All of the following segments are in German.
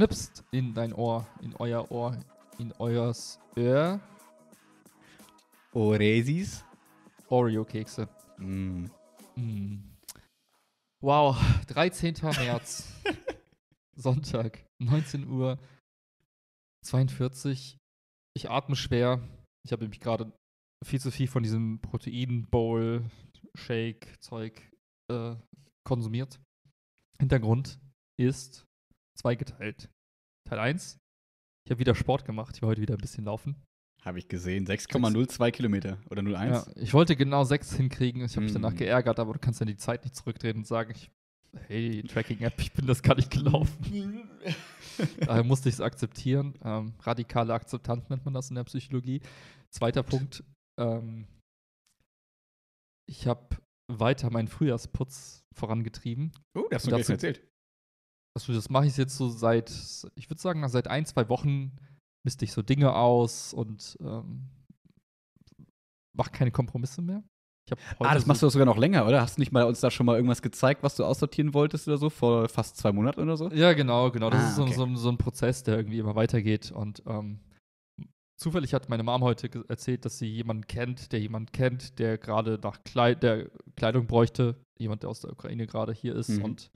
schnippst in dein Ohr, in euer Ohr, in euers Ohr. Oresis. Oreo-Kekse. Mm. Mm. Wow, 13. März, Sonntag, 19 Uhr 42. Ich atme schwer. Ich habe nämlich gerade viel zu viel von diesem Protein-Bowl-Shake-Zeug äh, konsumiert. Hintergrund ist zweigeteilt. Teil 1, ich habe wieder Sport gemacht. Ich war heute wieder ein bisschen laufen. Habe ich gesehen. 6,02 Kilometer oder 0,1? Ja, ich wollte genau 6 hinkriegen. Ich habe mich mm. danach hm. geärgert, aber du kannst ja die Zeit nicht zurückdrehen und sagen, ich, hey, Tracking-App, ich bin das gar nicht gelaufen. Daher musste ich es akzeptieren. Ähm, radikale Akzeptanz nennt man das in der Psychologie. Zweiter Punkt. Ähm, ich habe weiter meinen Frühjahrsputz vorangetrieben. Oh, das hast du mir erzählt also das mache ich jetzt so seit, ich würde sagen, seit ein, zwei Wochen misste ich so Dinge aus und ähm, mache keine Kompromisse mehr. ah, das so machst du sogar noch länger, oder? Hast du nicht mal uns da schon mal irgendwas gezeigt, was du aussortieren wolltest oder so, vor fast zwei Monaten oder so? Ja, genau, genau. Das ah, ist so, okay. so, so, ein Prozess, der irgendwie immer weitergeht. Und ähm, zufällig hat meine Mom heute erzählt, dass sie jemanden kennt, der jemanden kennt, der gerade nach Kleid der Kleidung bräuchte. Jemand, der aus der Ukraine gerade hier ist mhm. und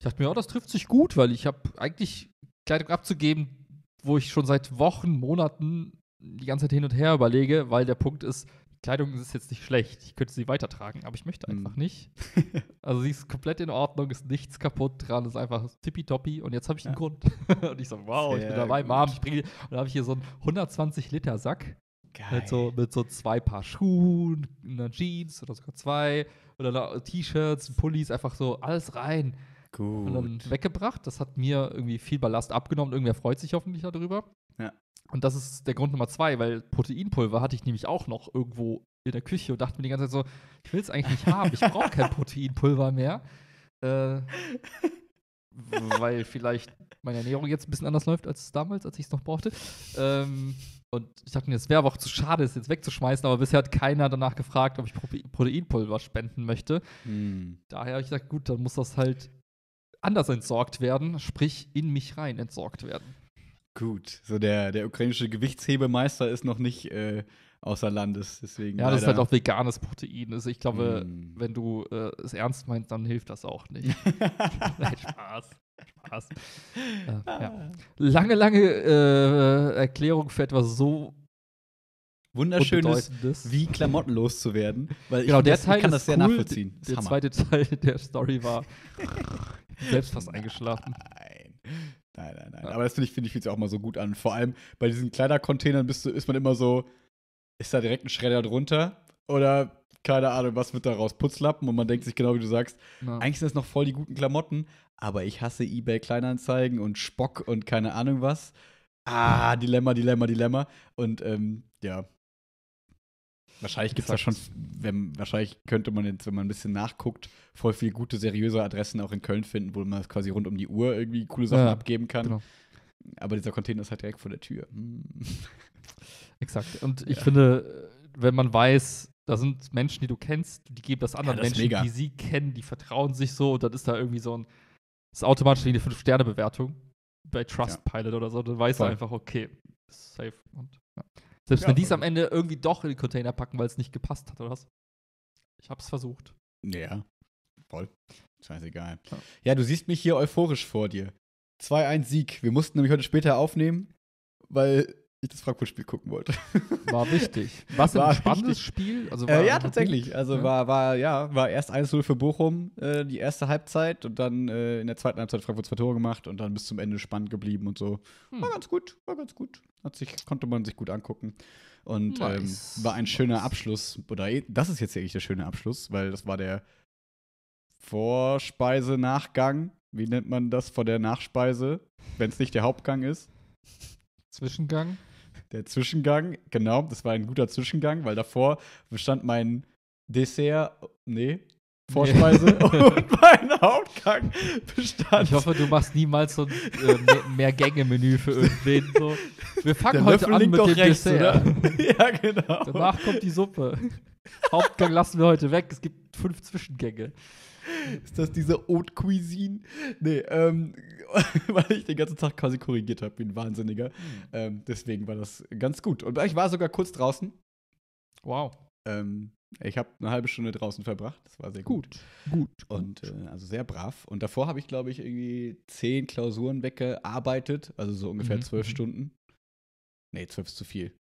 ich dachte mir, oh, das trifft sich gut, weil ich habe eigentlich Kleidung abzugeben, wo ich schon seit Wochen, Monaten die ganze Zeit hin und her überlege, weil der Punkt ist, Kleidung ist jetzt nicht schlecht. Ich könnte sie weitertragen, aber ich möchte hm. einfach mhm. nicht. also sie ist komplett in Ordnung, ist nichts kaputt dran, ist einfach tippitoppi und jetzt habe ich einen ja. Grund. und ich so, wow, Sehr ich bin dabei, gut. Mom, ich bringe. Und dann habe ich hier so einen 120-Liter-Sack. Mit so, mit so zwei Paar Schuhen, einer Jeans oder sogar zwei oder T-Shirts, Pullis, einfach so alles rein. Gut. Und dann weggebracht. Das hat mir irgendwie viel Ballast abgenommen. Irgendwer freut sich hoffentlich darüber. Ja. Und das ist der Grund Nummer zwei, weil Proteinpulver hatte ich nämlich auch noch irgendwo in der Küche und dachte mir die ganze Zeit so, ich will es eigentlich nicht haben, ich brauche kein Proteinpulver mehr. Äh, weil vielleicht meine Ernährung jetzt ein bisschen anders läuft als damals, als ich es noch brauchte. Ähm, und ich dachte mir, es wäre aber auch zu schade, es jetzt wegzuschmeißen, aber bisher hat keiner danach gefragt, ob ich Proteinpulver spenden möchte. Hm. Daher habe ich gesagt, gut, dann muss das halt anders entsorgt werden, sprich in mich rein entsorgt werden. Gut, so der, der ukrainische Gewichtshebemeister ist noch nicht äh, außer Landes, deswegen. Ja, leider. das ist halt auch veganes Protein. Also ich glaube, mm. wenn du äh, es ernst meinst, dann hilft das auch nicht. Nein, Spaß. Spaß. Äh, ja. Lange, lange äh, Erklärung für etwas so Wunderschönes, wie Klamotten loszuwerden. Weil genau, ich der Teil ich kann das sehr cool. nachvollziehen. Das der zweite Teil der Story war selbst fast eingeschlafen. Nein, nein, nein. nein. Ja. Aber das finde ich, finde ich, fühlt sich auch mal so gut an. Vor allem bei diesen Kleidercontainern bist du, ist man immer so, ist da direkt ein Schredder drunter? Oder keine Ahnung, was wird da raus? Putzlappen und man denkt sich genau, wie du sagst, ja. eigentlich sind das noch voll die guten Klamotten, aber ich hasse eBay Kleinanzeigen und Spock und keine Ahnung was. Ah, Dilemma, Dilemma, Dilemma. Und ähm, ja, Wahrscheinlich gibt es da schon, wenn, wahrscheinlich könnte man jetzt, wenn man ein bisschen nachguckt, voll viel gute, seriöse Adressen auch in Köln finden, wo man quasi rund um die Uhr irgendwie coole Sachen ja, abgeben kann. Genau. Aber dieser Container ist halt direkt vor der Tür. Hm. Exakt. Und ich ja. finde, wenn man weiß, da sind Menschen, die du kennst, die geben das anderen ja, das Menschen, die sie kennen, die vertrauen sich so und dann ist da irgendwie so ein, ist automatisch eine 5-Sterne-Bewertung bei Trustpilot ja. oder so, dann weißt Voll. du einfach, okay, safe. Und, ja. Selbst ja, wenn die es am Ende irgendwie doch in den Container packen, weil es nicht gepasst hat oder was. Ich hab's versucht. Ja, voll. Scheißegal. Ja. ja, du siehst mich hier euphorisch vor dir. 2-1 Sieg. Wir mussten nämlich heute später aufnehmen, weil ich das Frankfurt-Spiel gucken wollte. War wichtig. War ein spannendes Spiel? Also äh, ja, tatsächlich. Also ja. War, war, ja, war erst 1-0 für Bochum, äh, die erste Halbzeit und dann äh, in der zweiten Halbzeit Frankfurt zwei Tore gemacht und dann bis zum Ende spannend geblieben und so. Hm. War ganz gut, war ganz gut. Hat sich, konnte man sich gut angucken. Und nice. ähm, war ein schöner Abschluss. Oder eh, das ist jetzt eigentlich der schöne Abschluss, weil das war der Vorspeise-Nachgang. Wie nennt man das vor der Nachspeise, wenn es nicht der Hauptgang ist? Zwischengang. Der Zwischengang, genau, das war ein guter Zwischengang, weil davor bestand mein Dessert, nee, Vorspeise nee. und mein Hauptgang bestand. Ich hoffe, du machst niemals so ein äh, gänge menü für irgendwen. So. Wir fangen Der heute an mit dem rechts, Dessert. Oder? ja, genau. Danach kommt die Suppe. Hauptgang lassen wir heute weg. Es gibt fünf Zwischengänge. Ist das diese Haute Cuisine? Nee, ähm, weil ich den ganzen Tag quasi korrigiert habe, wie ein Wahnsinniger. Mhm. Ähm, deswegen war das ganz gut. Und ich war sogar kurz draußen. Wow. Ähm, ich habe eine halbe Stunde draußen verbracht. Das war sehr gut. Gut. gut und äh, also sehr brav. Und davor habe ich, glaube ich, irgendwie zehn Klausuren weggearbeitet. Also so ungefähr mhm. zwölf mhm. Stunden. Nee, zwölf ist zu viel.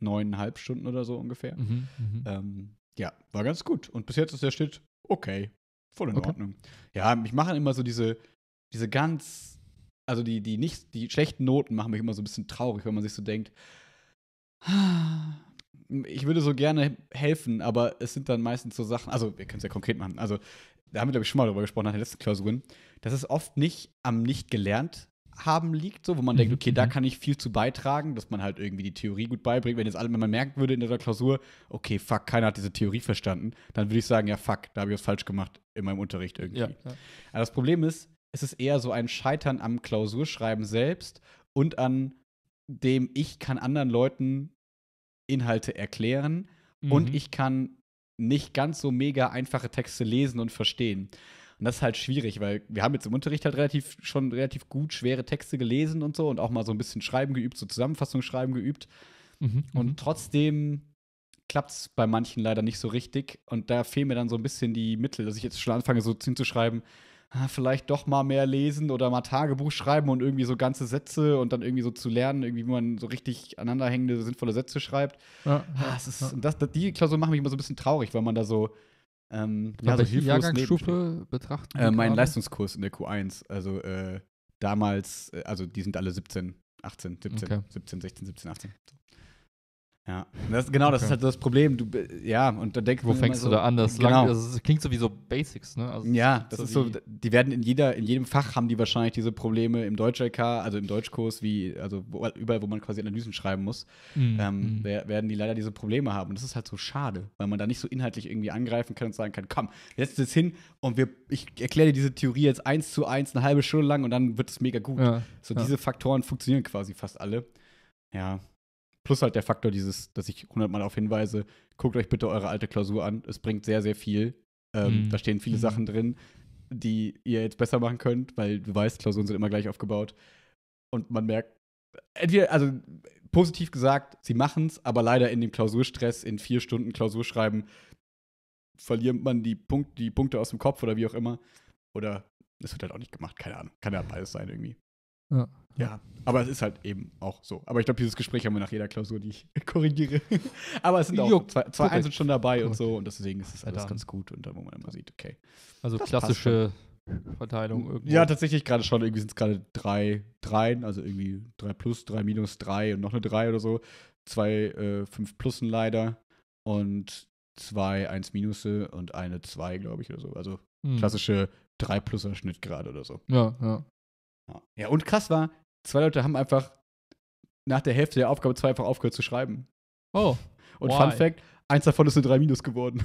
Neuneinhalb Stunden oder so ungefähr. Mhm. Mhm. Ähm, ja, war ganz gut. Und bis jetzt ist der Schnitt okay. Voll in okay. Ordnung. Ja, mich machen immer so diese, diese ganz, also die, die nicht, die schlechten Noten machen mich immer so ein bisschen traurig, wenn man sich so denkt, ich würde so gerne helfen, aber es sind dann meistens so Sachen, also wir können es ja konkret machen, also da haben wir, glaube ich, schon mal darüber gesprochen nach den letzten Klausuren, das ist oft nicht am nicht gelernt haben liegt, so, wo man mhm. denkt, okay, da mhm. kann ich viel zu beitragen, dass man halt irgendwie die Theorie gut beibringt. Wenn jetzt alle, wenn man merken würde in der Klausur, okay, fuck, keiner hat diese Theorie verstanden, dann würde ich sagen, ja, fuck, da habe ich was falsch gemacht in meinem Unterricht irgendwie. Ja, ja. Aber das Problem ist, es ist eher so ein Scheitern am Klausurschreiben selbst und an dem, ich kann anderen Leuten Inhalte erklären mhm. und ich kann nicht ganz so mega einfache Texte lesen und verstehen. Und das ist halt schwierig, weil wir haben jetzt im Unterricht halt relativ schon relativ gut schwere Texte gelesen und so und auch mal so ein bisschen Schreiben geübt, so Zusammenfassung schreiben geübt. Mhm, mhm. und trotzdem klappt es bei manchen leider nicht so richtig. Und da fehlen mir dann so ein bisschen die Mittel, dass ich jetzt schon anfange, so hinzuschreiben, ah, vielleicht doch mal mehr lesen oder mal Tagebuch schreiben und irgendwie so ganze Sätze und dann irgendwie so zu lernen, irgendwie, wie man so richtig aneinanderhängende, sinnvolle Sätze schreibt. Ja, ah, das ist, ja. das, die Klausur macht mich immer so ein bisschen traurig, weil man da so ähm, ja, also Jahrgangsstufe betrachten? Äh, mein Leistungskurs in der Q1. Also äh, damals, äh, also die sind alle 17, 18, 17, okay. 17, 16, 17, 18. So. Ja, das, genau, das okay. ist halt das Problem. Du, ja, und da denkst Wo fängst so, du da an? Das, genau. das klingt so wie so Basics, ne? Also ja, das so ist so, die werden in jeder, in jedem Fach haben die wahrscheinlich diese Probleme im Deutsch-LK, also im Deutschkurs, wie, also wo, überall, wo man quasi Analysen schreiben muss, mhm. Ähm, mhm. werden die leider diese Probleme haben. Und das ist halt so schade, weil man da nicht so inhaltlich irgendwie angreifen kann und sagen kann, komm, setz das hin und wir, ich erkläre dir diese Theorie jetzt eins zu eins eine halbe Stunde lang und dann wird es mega gut. Ja. So ja. diese Faktoren funktionieren quasi fast alle. Ja, Plus halt der Faktor dieses, dass ich hundertmal auf hinweise, guckt euch bitte eure alte Klausur an. Es bringt sehr, sehr viel. Ähm, mhm. Da stehen viele mhm. Sachen drin, die ihr jetzt besser machen könnt, weil du weißt, Klausuren sind immer gleich aufgebaut. Und man merkt, entweder, also positiv gesagt, sie machen es, aber leider in dem Klausurstress, in vier Stunden Klausurschreiben, verliert man die, Punkt, die Punkte aus dem Kopf oder wie auch immer. Oder es wird halt auch nicht gemacht, keine Ahnung. Kann ja beides sein irgendwie. Ja. Ja, aber es ist halt eben auch so. Aber ich glaube, dieses Gespräch haben wir nach jeder Klausur, die ich korrigiere. aber es sind auch Juck, zwei, zwei Einsen schon dabei Juck. und so und deswegen ist es alles ja, ganz gut und dann, wo man immer sieht, okay. Also das klassische Verteilung irgendwie. Ja, tatsächlich gerade schon. Irgendwie sind es gerade drei Dreien, also irgendwie drei plus, drei minus, drei und noch eine drei oder so. Zwei äh, fünf Plussen leider und zwei eins Minusse und eine zwei, glaube ich, oder so. Also mhm. klassische drei Pluser Schnitt gerade oder so. Ja, ja. Ja, und krass war, zwei Leute haben einfach nach der Hälfte der Aufgabe zwei einfach aufgehört zu schreiben. Oh. Und Why? Fun Fact: eins davon ist eine 3 minus geworden.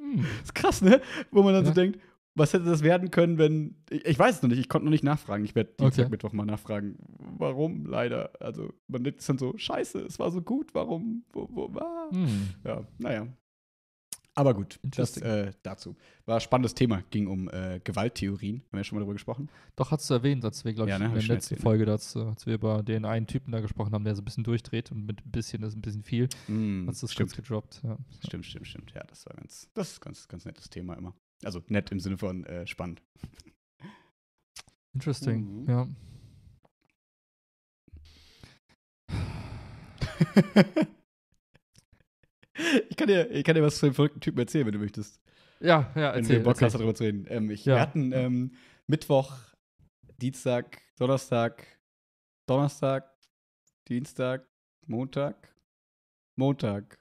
Hm. Ist krass, ne? Wo man dann ja. so denkt, was hätte das werden können, wenn. Ich, ich weiß es noch nicht, ich konnte noch nicht nachfragen. Ich werde Dienstag, okay. Mittwoch mal nachfragen. Warum leider? Also, man denkt dann so: Scheiße, es war so gut, warum? Wo, wo, ah. Hm. Ja, naja. Aber gut, das äh, dazu. War ein spannendes Thema, ging um äh, Gewalttheorien. Haben wir ja schon mal darüber gesprochen? Doch, hast du erwähnt, als wir, glaube ich, ja, ne? in der letzten erzählt, ne? Folge, dazu, als wir über den einen Typen da gesprochen haben, der so ein bisschen durchdreht und mit ein bisschen ist ein bisschen viel. Mm, hast du das stimmt. kurz gedroppt. Ja. Stimmt, stimmt, stimmt. Ja, das war ganz, das ist ganz, ganz nettes Thema immer. Also nett im Sinne von äh, spannend. Interesting, mhm. ja. Ich kann dir, ich kann dir was zu dem verrückten Typen erzählen, wenn du möchtest. Ja, ja, erzähl. Wenn du Bock hast, darüber zu reden. Ähm, ich, ja. Wir hatten ähm, Mittwoch, Dienstag, Donnerstag, Donnerstag, Dienstag, Montag, Montag.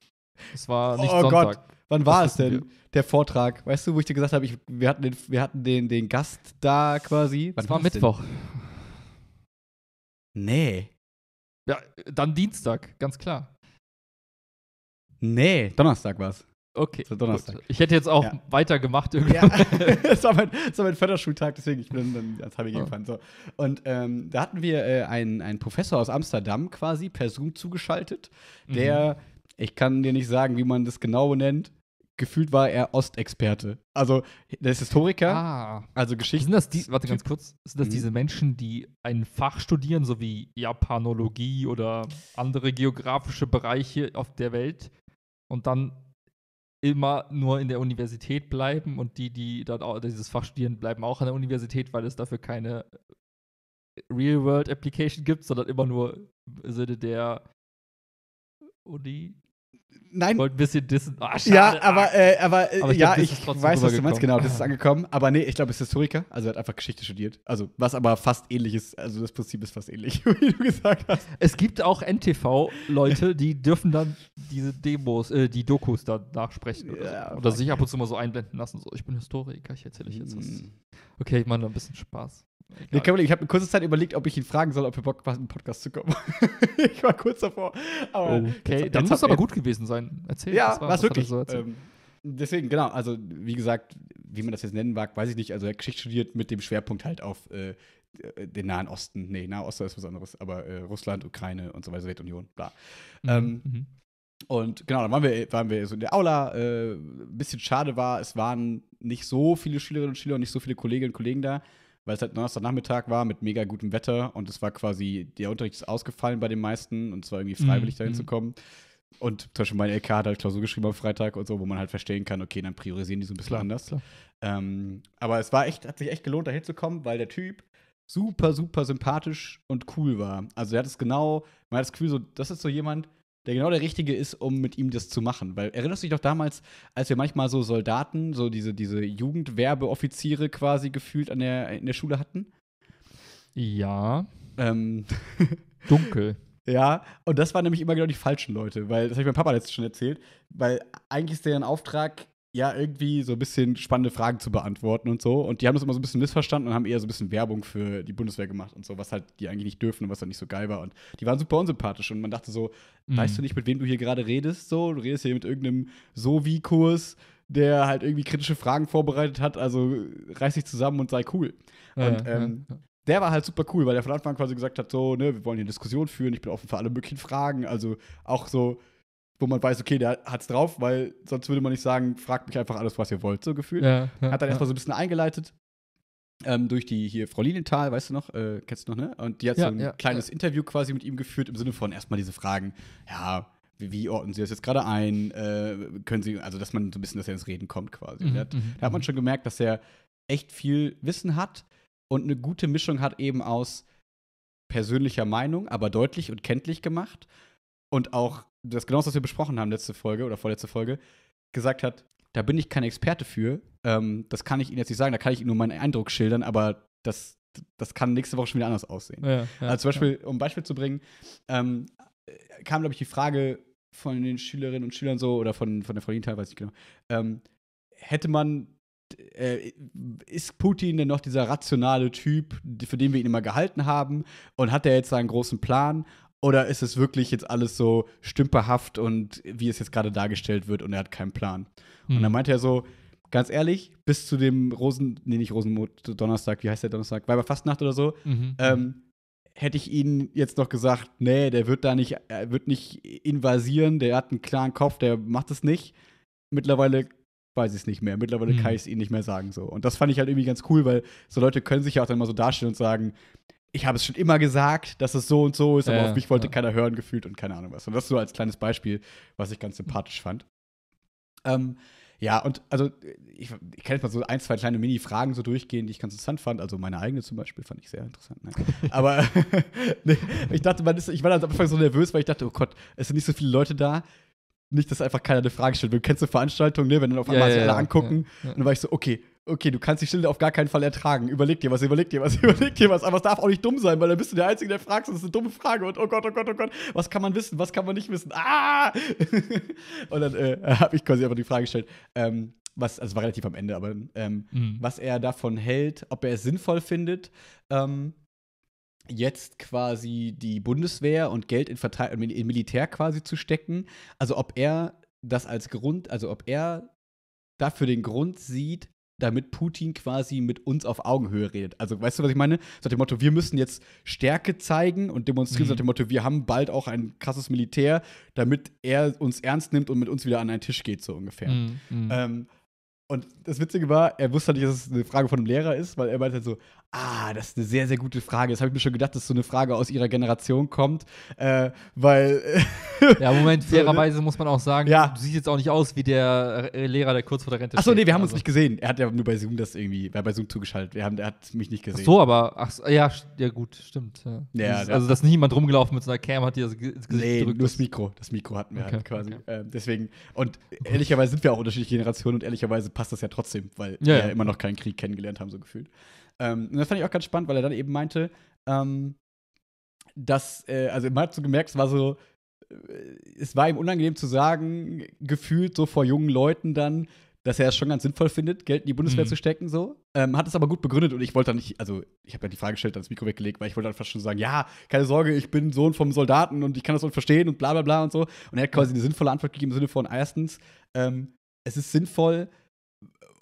Es war nicht oh, Sonntag. Gott. Wann war Was es denn, wir? der Vortrag? Weißt du, wo ich dir gesagt habe, ich, wir hatten, den, wir hatten den, den Gast da quasi? Wann es war Mittwoch. Denn? Nee. Ja, dann Dienstag, ganz klar. Nee, Donnerstag war es. Okay. So Donnerstag. Gut. Ich hätte jetzt auch ja. weitergemacht irgendwie. Ja. das, war mein, das war mein Förderschultag, deswegen ich bin dann als HBG oh. Ah. gefahren. So. Und ähm, da hatten wir äh, einen, einen Professor aus Amsterdam quasi per Zoom zugeschaltet, der, mhm. ich kann dir nicht sagen, wie man das genau nennt, gefühlt war er Ostexperte. Also, der ist Historiker. Ah. Also Geschichte. Sind das die, warte ganz kurz, sind das mhm. diese Menschen, die ein Fach studieren, so wie Japanologie oder andere geografische Bereiche auf der Welt, und dann immer nur in der Universität bleiben und die, die dann auch also dieses Fach studieren, bleiben auch an der Universität, weil es dafür keine äh, Real-World-Application gibt, sondern immer nur im Sinne der Uni, Nein. Wollte ein bisschen dissen. Oh, schade, ja, aber, äh, aber, äh, aber ich ja, glaub, ich weiß, was du meinst, genau, das ist angekommen. Aber nee, ich glaube, es ist Historiker, also er hat einfach Geschichte studiert. Also, was aber fast ähnlich ist, also das Prinzip ist fast ähnlich, wie du gesagt hast. Es gibt auch NTV-Leute, die dürfen dann diese Demos, äh, die Dokus dann nachsprechen oder, ja, so. oder sich ab und zu mal so einblenden lassen. So, ich bin Historiker, ich erzähle euch jetzt was. Hm. Okay, ich mache da ein bisschen Spaß. Nee, ich habe in kurzer Zeit überlegt, ob ich ihn fragen soll, ob er Bock haben, einen Podcast zu kommen. ich war kurz davor. Aber oh, okay, dann muss es aber gut gewesen sein. Erzähl. Ja, was war was wirklich. So ähm, deswegen, genau. Also, wie gesagt, wie man das jetzt nennen mag, weiß ich nicht. Also, er hat Geschichte studiert mit dem Schwerpunkt halt auf äh, den Nahen Osten. Nee, Nahen Osten ist was anderes. Aber äh, Russland, Ukraine und so weiter, Sowjetunion, bla. Mhm, ähm, mhm. Und genau, dann waren wir, waren wir so in der Aula. Äh, ein bisschen schade war, es waren nicht so viele Schülerinnen und Schüler und nicht so viele Kolleginnen und Kollegen da weil es halt Donnerstagnachmittag war mit mega gutem Wetter und es war quasi, der Unterricht ist ausgefallen bei den meisten und es war irgendwie freiwillig mhm. dahin mhm. zu kommen. Und zum Beispiel mein LK hat halt Klausur geschrieben am Freitag und so, wo man halt verstehen kann, okay, dann priorisieren die so ein bisschen klar, anders. Klar. Ähm, aber es war echt, hat sich echt gelohnt, da hinzukommen, weil der Typ super, super sympathisch und cool war. Also er hat es genau, man hat das Gefühl, so, das ist so jemand, der genau der Richtige ist, um mit ihm das zu machen. Weil erinnerst du dich doch damals, als wir manchmal so Soldaten, so diese, diese Jugendwerbeoffiziere quasi gefühlt an der, in der Schule hatten? Ja. Ähm. Dunkel. Ja, und das waren nämlich immer genau die falschen Leute, weil, das habe ich meinem Papa letztens schon erzählt, weil eigentlich ist deren Auftrag, ja irgendwie so ein bisschen spannende Fragen zu beantworten und so. Und die haben das immer so ein bisschen missverstanden und haben eher so ein bisschen Werbung für die Bundeswehr gemacht und so, was halt die eigentlich nicht dürfen und was dann nicht so geil war. Und die waren super unsympathisch und man dachte so, mhm. weißt du nicht, mit wem du hier gerade redest? So, du redest hier mit irgendeinem So-Wie-Kurs, der halt irgendwie kritische Fragen vorbereitet hat, also reiß dich zusammen und sei cool. Ja, und ähm, ja. Der war halt super cool, weil der von Anfang quasi gesagt hat, so, ne, wir wollen hier Diskussion führen, ich bin offen für alle möglichen Fragen, also auch so, wo man weiß, okay, der hat's drauf, weil sonst würde man nicht sagen, fragt mich einfach alles, was ihr wollt, so gefühlt. Ja, ja, hat dann ja. erstmal so ein bisschen eingeleitet ähm, durch die hier Frau Lilienthal, weißt du noch, äh, kennst du noch, ne? Und die hat so ein kleines Interview quasi mit ihm geführt, im Sinne von erstmal diese Fragen, ja, wie, wie ordnen Sie das jetzt gerade ein? Äh, können Sie, also dass man so ein bisschen, dass er ins Reden kommt quasi. Mhm, hat, mhm, da hat man mhm. schon gemerkt, dass er echt viel Wissen hat und eine gute Mischung hat eben aus persönlicher Meinung, aber deutlich und kenntlich gemacht und auch das genau was wir besprochen haben letzte Folge oder vorletzte Folge, gesagt hat, da bin ich kein Experte für. Ähm, das kann ich Ihnen jetzt nicht sagen, da kann ich Ihnen nur meinen Eindruck schildern, aber das, das kann nächste Woche schon wieder anders aussehen. Ja, ja, also zum Beispiel, ja. um ein Beispiel zu bringen, ähm, kam, glaube ich, die Frage von den Schülerinnen und Schülern so oder von, von der Frau teilweise weiß ich genau, ähm, hätte man äh, ist Putin denn noch dieser rationale Typ, für den wir ihn immer gehalten haben? Und hat er jetzt seinen großen Plan? Oder ist es wirklich jetzt alles so stümperhaft und wie es jetzt gerade dargestellt wird und er hat keinen Plan? Mhm. Und dann hm. meinte er so, ganz ehrlich, bis zu dem Rosen, nee, nicht Rosenmond, Donnerstag, wie heißt der Donnerstag? Weiberfastnacht oder so, mhm, mhm. ähm, hätte ich ihnen jetzt noch gesagt, nee, der wird da nicht, er äh, wird nicht invasieren, der hat einen klaren Kopf, der macht es nicht. Mittlerweile weiß ich es nicht mehr. Mittlerweile mhm. kann ich es ihnen nicht mehr sagen so. Und das fand ich halt irgendwie ganz cool, weil so Leute können sich ja auch dann mal so darstellen und sagen, ich habe es schon immer gesagt, dass es so und so ist, aber ja, auf mich wollte ja. keiner hören gefühlt und keine Ahnung was. Und das so als kleines Beispiel, was ich ganz sympathisch fand. Ähm, ja, und also ich, ich kann jetzt mal so ein, zwei kleine Mini-Fragen so durchgehen, die ich ganz interessant fand. Also meine eigene zum Beispiel fand ich sehr interessant. Ne? aber ich dachte, man ist, ich war am Anfang so nervös, weil ich dachte, oh Gott, es sind nicht so viele Leute da. Nicht, dass einfach keiner eine Frage stellt. Du kennst so Veranstaltungen, ne? wenn dann auf einmal ja, sich alle angucken. Und dann war ich so, okay, okay, du kannst die Stille auf gar keinen Fall ertragen. Überleg dir was, überleg dir was, überleg dir was. Aber es darf auch nicht dumm sein, weil dann bist du der Einzige, der fragst. Das ist eine dumme Frage. Und oh Gott, oh Gott, oh Gott, was kann man wissen, was kann man nicht wissen? Ah! und dann äh, habe ich quasi einfach die Frage gestellt, ähm, was, also war relativ am Ende, aber ähm, mhm. was er davon hält, ob er es sinnvoll findet, ähm, jetzt quasi die Bundeswehr und Geld in, Verteil in Militär quasi zu stecken. Also ob er das als Grund, also ob er dafür den Grund sieht, damit Putin quasi mit uns auf Augenhöhe redet. Also, weißt du, was ich meine? Seit dem Motto, wir müssen jetzt Stärke zeigen und demonstrieren, mhm. so dem Motto, wir haben bald auch ein krasses Militär, damit er uns ernst nimmt und mit uns wieder an einen Tisch geht, so ungefähr. Mhm. mhm. Ähm, und das Witzige war, er wusste nicht, dass es eine Frage von einem Lehrer ist, weil er meinte halt so, Ah, das ist eine sehr, sehr gute Frage. Das habe ich mir schon gedacht, dass so eine Frage aus ihrer Generation kommt, äh, weil. Äh, ja, Moment, ne? fairerweise muss man auch sagen, ja. du siehst jetzt auch nicht aus wie der äh, Lehrer, der kurz vor der Rente ist. Achso, nee, wir haben also. uns nicht gesehen. Er hat ja nur bei Zoom das irgendwie, er bei Zoom zugeschaltet. Wir haben, er hat mich nicht gesehen. Ach so, aber, ach, ja, ja, gut, stimmt. Ja. ja Dieses, also, dass niemand rumgelaufen mit so einer Cam hat, die das Gesicht nee, drückt. nur das Mikro. Das Mikro hatten wir halt okay. halt quasi. Okay. Ähm, deswegen, und ehrlicherweise sind wir auch unterschiedliche Generationen und ehrlicherweise passt das ja trotzdem, weil ja, wir ja immer noch keinen Krieg kennengelernt haben, so gefühlt. Ähm, und das fand ich auch ganz spannend, weil er dann eben meinte, ähm, dass, äh, also man hat so gemerkt, es war so, äh, es war ihm unangenehm zu sagen, gefühlt so vor jungen Leuten dann, dass er es schon ganz sinnvoll findet, Geld in die Bundeswehr mhm. zu stecken, so. Ähm, hat es aber gut begründet und ich wollte dann nicht, also ich habe ja die Frage gestellt, dann das Mikro weggelegt, weil ich wollte dann fast schon sagen, ja, keine Sorge, ich bin Sohn vom Soldaten und ich kann das auch verstehen und bla bla bla und so. Und er hat quasi eine sinnvolle Antwort gegeben im Sinne von, erstens, ähm, es ist sinnvoll,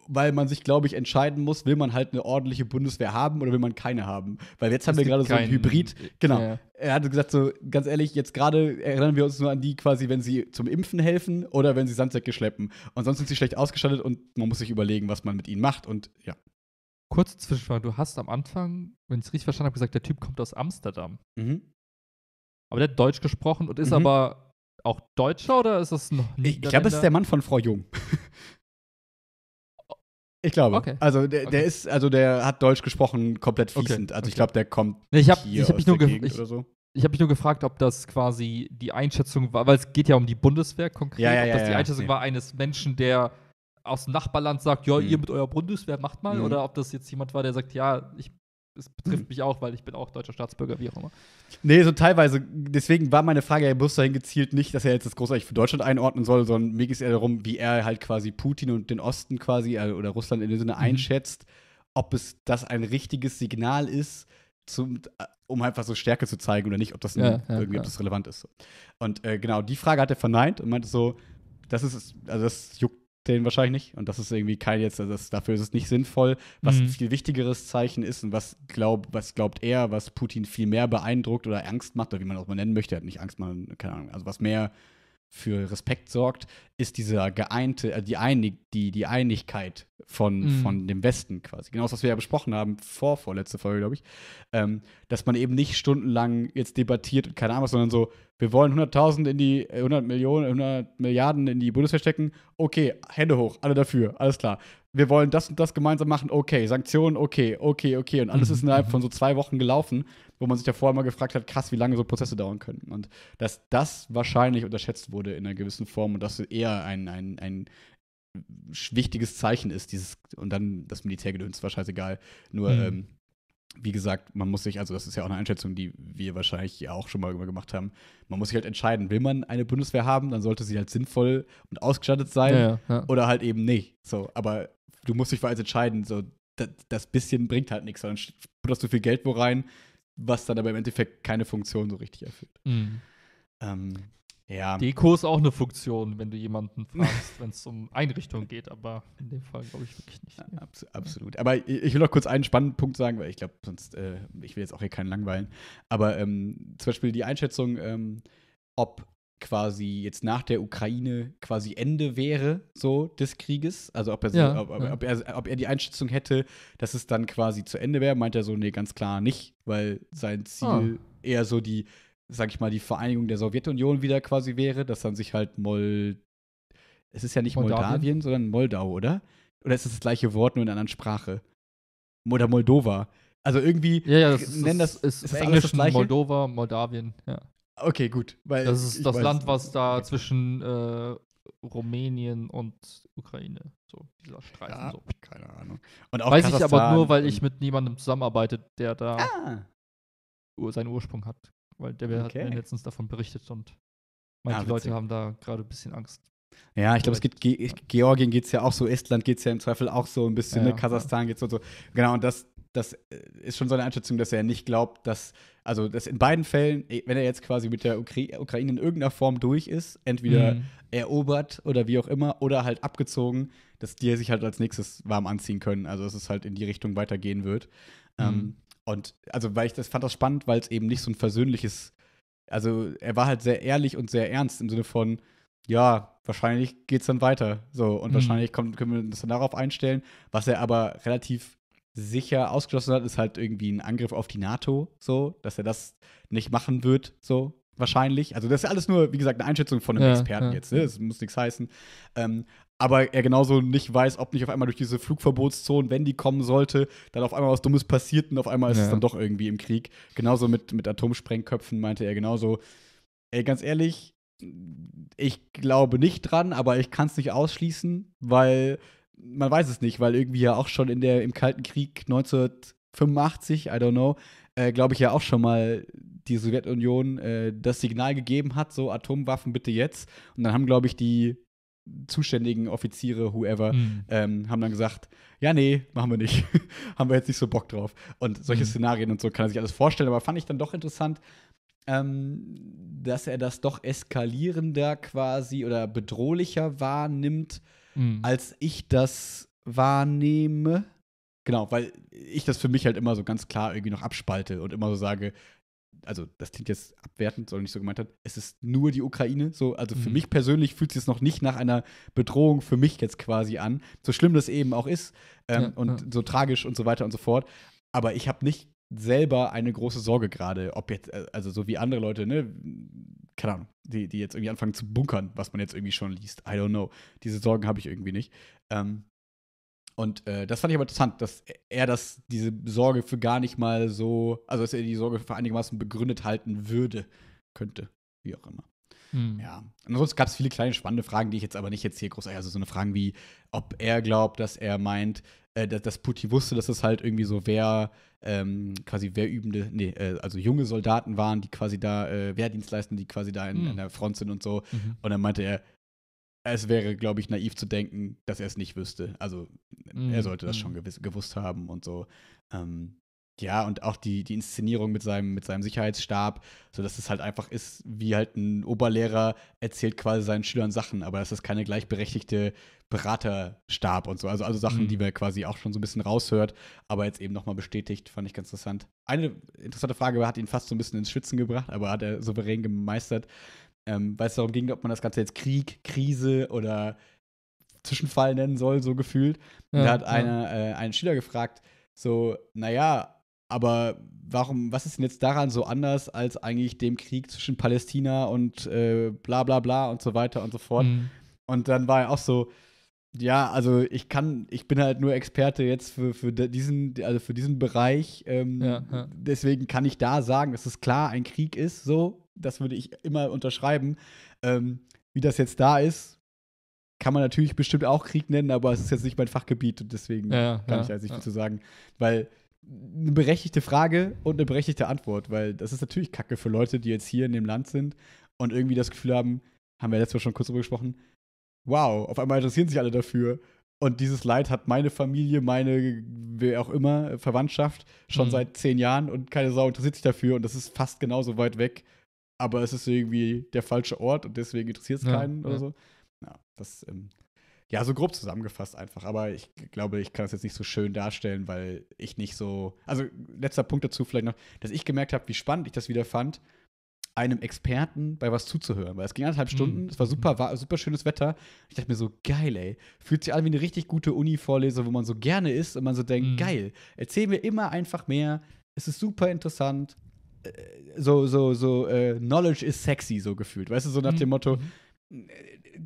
weil man sich, glaube ich, entscheiden muss, will man halt eine ordentliche Bundeswehr haben oder will man keine haben. Weil jetzt es haben wir gerade so ein Hybrid. Genau. Ja. Er hatte gesagt, so ganz ehrlich, jetzt gerade erinnern wir uns nur an die quasi, wenn sie zum Impfen helfen oder wenn sie Sandsäcke schleppen. Und sonst sind sie schlecht ausgestattet und man muss sich überlegen, was man mit ihnen macht und ja. Kurze Zwischenfrage, du hast am Anfang, wenn ich es richtig verstanden habe, gesagt, der Typ kommt aus Amsterdam. Mhm. Aber der hat Deutsch gesprochen und ist mhm. aber auch Deutscher oder ist das noch nicht? ich glaube, es ist der Mann von Frau Jung. Ich glaube. Okay. Also der, okay. der, ist, also der hat Deutsch gesprochen, komplett fließend. Okay. Also ich glaube, der kommt nee, ich hab, hier ich hab mich nur Gegend ich, oder so. Ich habe mich nur gefragt, ob das quasi die Einschätzung war, weil es geht ja um die Bundeswehr konkret, ja, ja, ob das die Einschätzung war eines Menschen, der aus dem Nachbarland sagt, ja, hm. ihr mit eurer Bundeswehr macht mal, hm. oder ob das jetzt jemand war, der sagt, ja, ich es betrifft mhm. mich auch, weil ich bin auch deutscher Staatsbürger, wie auch immer. Nee, so teilweise. Deswegen war meine Frage ja bloß dahin gezielt nicht, dass er jetzt das großartig für Deutschland einordnen soll, sondern mir geht es eher darum, wie er halt quasi Putin und den Osten quasi äh, oder Russland in dem Sinne mhm. einschätzt, ob es das ein richtiges Signal ist, zum, äh, um einfach so Stärke zu zeigen oder nicht, ob das, ja, ja, irgendwie, ob das relevant ist. Und äh, genau, die Frage hat er verneint und meinte so, das ist, also das juckt den wahrscheinlich nicht. Und das ist irgendwie kein jetzt, also das, dafür ist es nicht sinnvoll. Was mhm. ein viel wichtigeres Zeichen ist und was, glaub, was glaubt er, was Putin viel mehr beeindruckt oder Angst macht, oder wie man auch mal nennen möchte, hat nicht Angst machen, keine Ahnung, also was mehr für Respekt sorgt, ist diese geeinte, äh, die, Einig, die, die Einigkeit von, mhm. von dem Westen quasi. Genau das, was wir ja besprochen haben, vor, vorletzte Folge, glaube ich, ähm, dass man eben nicht stundenlang jetzt debattiert und keine Ahnung was, sondern so, wir wollen 100.000 in die, 100 äh, Millionen, 100 Milliarden in die Bundeswehr stecken, okay, Hände hoch, alle dafür, alles klar wir wollen das und das gemeinsam machen, okay, Sanktionen, okay, okay, okay. Und alles mhm. ist innerhalb von mhm. so zwei Wochen gelaufen, wo man sich ja vorher mal gefragt hat, krass, wie lange so Prozesse dauern könnten. Und dass das wahrscheinlich unterschätzt wurde in einer gewissen Form und dass eher ein, ein, ein wichtiges Zeichen ist, dieses, und dann das Militärgedöns war scheißegal, nur mhm. ähm, wie gesagt, man muss sich, also das ist ja auch eine Einschätzung, die wir wahrscheinlich ja auch schon mal gemacht haben, man muss sich halt entscheiden, will man eine Bundeswehr haben, dann sollte sie halt sinnvoll und ausgestattet sein ja, ja. oder halt eben nicht. So, aber du musst dich für alles entscheiden, so das, das bisschen bringt halt nichts, sondern putterst du viel Geld wo rein, was dann aber im Endeffekt keine Funktion so richtig erfüllt. Mhm. Ähm, ja. Deko ist auch eine Funktion, wenn du jemanden fragst, wenn es um Einrichtungen geht, aber in dem Fall glaube ich wirklich nicht. Ja, abs absolut. Aber ich, ich, will noch kurz einen spannenden Punkt sagen, weil ich glaube, sonst, äh, ich will jetzt auch hier keinen langweilen. Aber ähm, zum Beispiel die Einschätzung, ähm, ob quasi jetzt nach der Ukraine quasi Ende wäre, so des Krieges. Also ob er, so, ja, ob, ob, ja. ob, er, ob er die Einschätzung hätte, dass es dann quasi zu Ende wäre, meint er so, nee, ganz klar nicht, weil sein Ziel oh. eher so die sag ich mal, die Vereinigung der Sowjetunion wieder quasi wäre, dass dann sich halt Mol. Es ist ja nicht Moldawien, Moldawien sondern Moldau, oder? Oder ist es das, das gleiche Wort, nur in einer anderen Sprache? Oder Moldova. Also irgendwie ja, ja, das nennen das. Ist, ist, das Englisch das gleiche? Moldova, Moldawien, ja. Okay, gut. Weil das ist das Land, was da okay. zwischen äh, Rumänien und Ukraine. So, dieser Streifen. Ja, so. Keine Ahnung. Und auch Weiß Kasachstan ich aber nur, weil ich mit niemandem zusammenarbeite, der da ah. seinen Ursprung hat. Weil der okay. hat mir letztens davon berichtet und manche ja, ah, Leute haben da gerade ein bisschen Angst. Ja, ich glaube, es gibt Georgien geht es ja auch so, Estland geht es ja im Zweifel auch so ein bisschen, ja, ne? Kasachstan geht es so, so. Genau, und das, das äh, ist schon so eine Einschätzung, dass er nicht glaubt, dass, also dass in beiden Fällen, eh, wenn er jetzt quasi mit der Ukra Ukraine in irgendeiner Form durch ist, entweder mhm. erobert oder wie auch immer, oder halt abgezogen, dass die sich halt als nächstes warm anziehen können. Also dass es halt in die Richtung weitergehen wird. Ähm, mhm. Ähm, und also, weil ich das fand das spannend, weil es eben nicht so ein versöhnliches, also er war halt sehr ehrlich und sehr ernst im Sinne von, ja, wahrscheinlich geht's dann weiter. So, und mhm. wahrscheinlich kommt, können wir uns dann darauf einstellen. Was er aber relativ sicher ausgeschlossen hat, ist halt irgendwie ein Angriff auf die NATO, so, dass er das nicht machen wird, so, wahrscheinlich. Also das ist alles nur, wie gesagt, eine Einschätzung von einem ja, Experten ja. jetzt. Ne? Das muss nichts heißen. Ähm, aber er genauso nicht weiß, ob nicht auf einmal durch diese Flugverbotszone, wenn die kommen sollte, dann auf einmal was Dummes passiert und auf einmal ist ja. es dann doch irgendwie im Krieg. Genauso mit, mit Atomsprengköpfen meinte er genauso. Ey, ganz ehrlich, ich glaube nicht dran, aber ich kann es nicht ausschließen, weil man weiß es nicht, weil irgendwie ja auch schon in der, im Kalten Krieg 1985, I don't know, äh, glaube ich ja auch schon mal die Sowjetunion äh, das Signal gegeben hat, so Atomwaffen bitte jetzt. Und dann haben, glaube ich, die zuständigen Offiziere, whoever, mhm. ähm, haben dann gesagt, ja, nee, machen wir nicht. haben wir jetzt nicht so Bock drauf. Und solche mhm. Szenarien und so kann er sich alles vorstellen, aber fand ich dann doch interessant, ähm, dass er das doch eskalierender quasi oder bedrohlicher wahrnimmt, mhm. als ich das wahrnehme. Genau, weil ich das für mich halt immer so ganz klar irgendwie noch abspalte und immer so sage, also das klingt jetzt abwertend, soll nicht so gemeint hat, es ist nur die Ukraine. So, also für mhm. mich persönlich fühlt es jetzt noch nicht nach einer Bedrohung für mich jetzt quasi an. So schlimm das eben auch ist ähm, ja, und ja. so tragisch und so weiter und so fort. Aber ich habe nicht selber eine große Sorge gerade, ob jetzt, äh, also so wie andere Leute, ne, keine Ahnung, die, die jetzt irgendwie anfangen zu bunkern, was man jetzt irgendwie schon liest. I don't know. Diese Sorgen habe ich irgendwie nicht. Ähm, und äh, das fand ich aber interessant, dass er das, diese Sorge für gar nicht mal so, also dass er die Sorge für einigermaßen begründet halten würde, könnte, wie auch immer. Hm. Ja. Ansonsten gab es viele kleine spannende Fragen, die ich jetzt aber nicht jetzt hier groß, also so eine Frage wie, ob er glaubt, dass er meint, äh, dass, dass Putin wusste, dass es halt irgendwie so wer, ähm, quasi wehrübende, nee, äh, also junge Soldaten waren, die quasi da, äh, leisten, die quasi da in, mhm. der Front sind und so. Mhm. Und dann meinte er, es wäre, glaube ich, naiv zu denken, dass er es nicht wüsste. Also mhm. er sollte das schon mhm. gewiss, gewusst haben und so. Ähm, ja, und auch die, die Inszenierung mit seinem, mit seinem Sicherheitsstab, sodass es halt einfach ist, wie halt ein Oberlehrer erzählt quasi seinen Schülern Sachen, aber das ist keine gleichberechtigte Beraterstab und so. Also, also Sachen, mhm. die man quasi auch schon so ein bisschen raushört, aber jetzt eben nochmal bestätigt, fand ich ganz interessant. Eine interessante Frage hat ihn fast so ein bisschen ins Schwitzen gebracht, aber hat er souverän gemeistert ähm, weil es darum ging, ob man das Ganze jetzt Krieg, Krise oder Zwischenfall nennen soll, so gefühlt. Ja, und da hat ja. einer äh, einen Schüler gefragt, so, naja, aber warum, was ist denn jetzt daran so anders als eigentlich dem Krieg zwischen Palästina und äh, bla bla bla und so weiter und so fort? Mhm. Und dann war er auch so, ja, also ich kann, ich bin halt nur Experte jetzt für, für diesen, also für diesen Bereich. Ähm, ja, deswegen kann ich da sagen, dass es klar ein Krieg ist, so das würde ich immer unterschreiben. Ähm, wie das jetzt da ist, kann man natürlich bestimmt auch Krieg nennen, aber es ist jetzt nicht mein Fachgebiet und deswegen ja, kann ja, ich also nicht ja. viel zu sagen. Weil eine berechtigte Frage und eine berechtigte Antwort, weil das ist natürlich Kacke für Leute, die jetzt hier in dem Land sind und irgendwie das Gefühl haben, haben wir letztes Mal schon kurz darüber gesprochen, wow, auf einmal interessieren sich alle dafür. Und dieses Leid hat meine Familie, meine, wer auch immer, Verwandtschaft schon mhm. seit zehn Jahren und keine Sau interessiert sich dafür und das ist fast genauso weit weg aber es ist irgendwie der falsche Ort und deswegen interessiert es keinen ja, oder ja. so. Ja, das, ähm, ja, so grob zusammengefasst einfach. Aber ich glaube, ich kann das jetzt nicht so schön darstellen, weil ich nicht so. Also, letzter Punkt dazu vielleicht noch, dass ich gemerkt habe, wie spannend ich das wieder fand, einem Experten bei was zuzuhören. Weil es ging anderthalb mhm. Stunden, mhm. es war super, war super schönes Wetter. Ich dachte mir so, geil, ey. Fühlt sich an wie eine richtig gute Uni-Vorlesung, wo man so gerne ist und man so denkt, mhm. geil, erzähl mir immer einfach mehr. Es ist super interessant so, so, so, äh, Knowledge is sexy, so gefühlt. Weißt du, so nach mhm. dem Motto, mhm.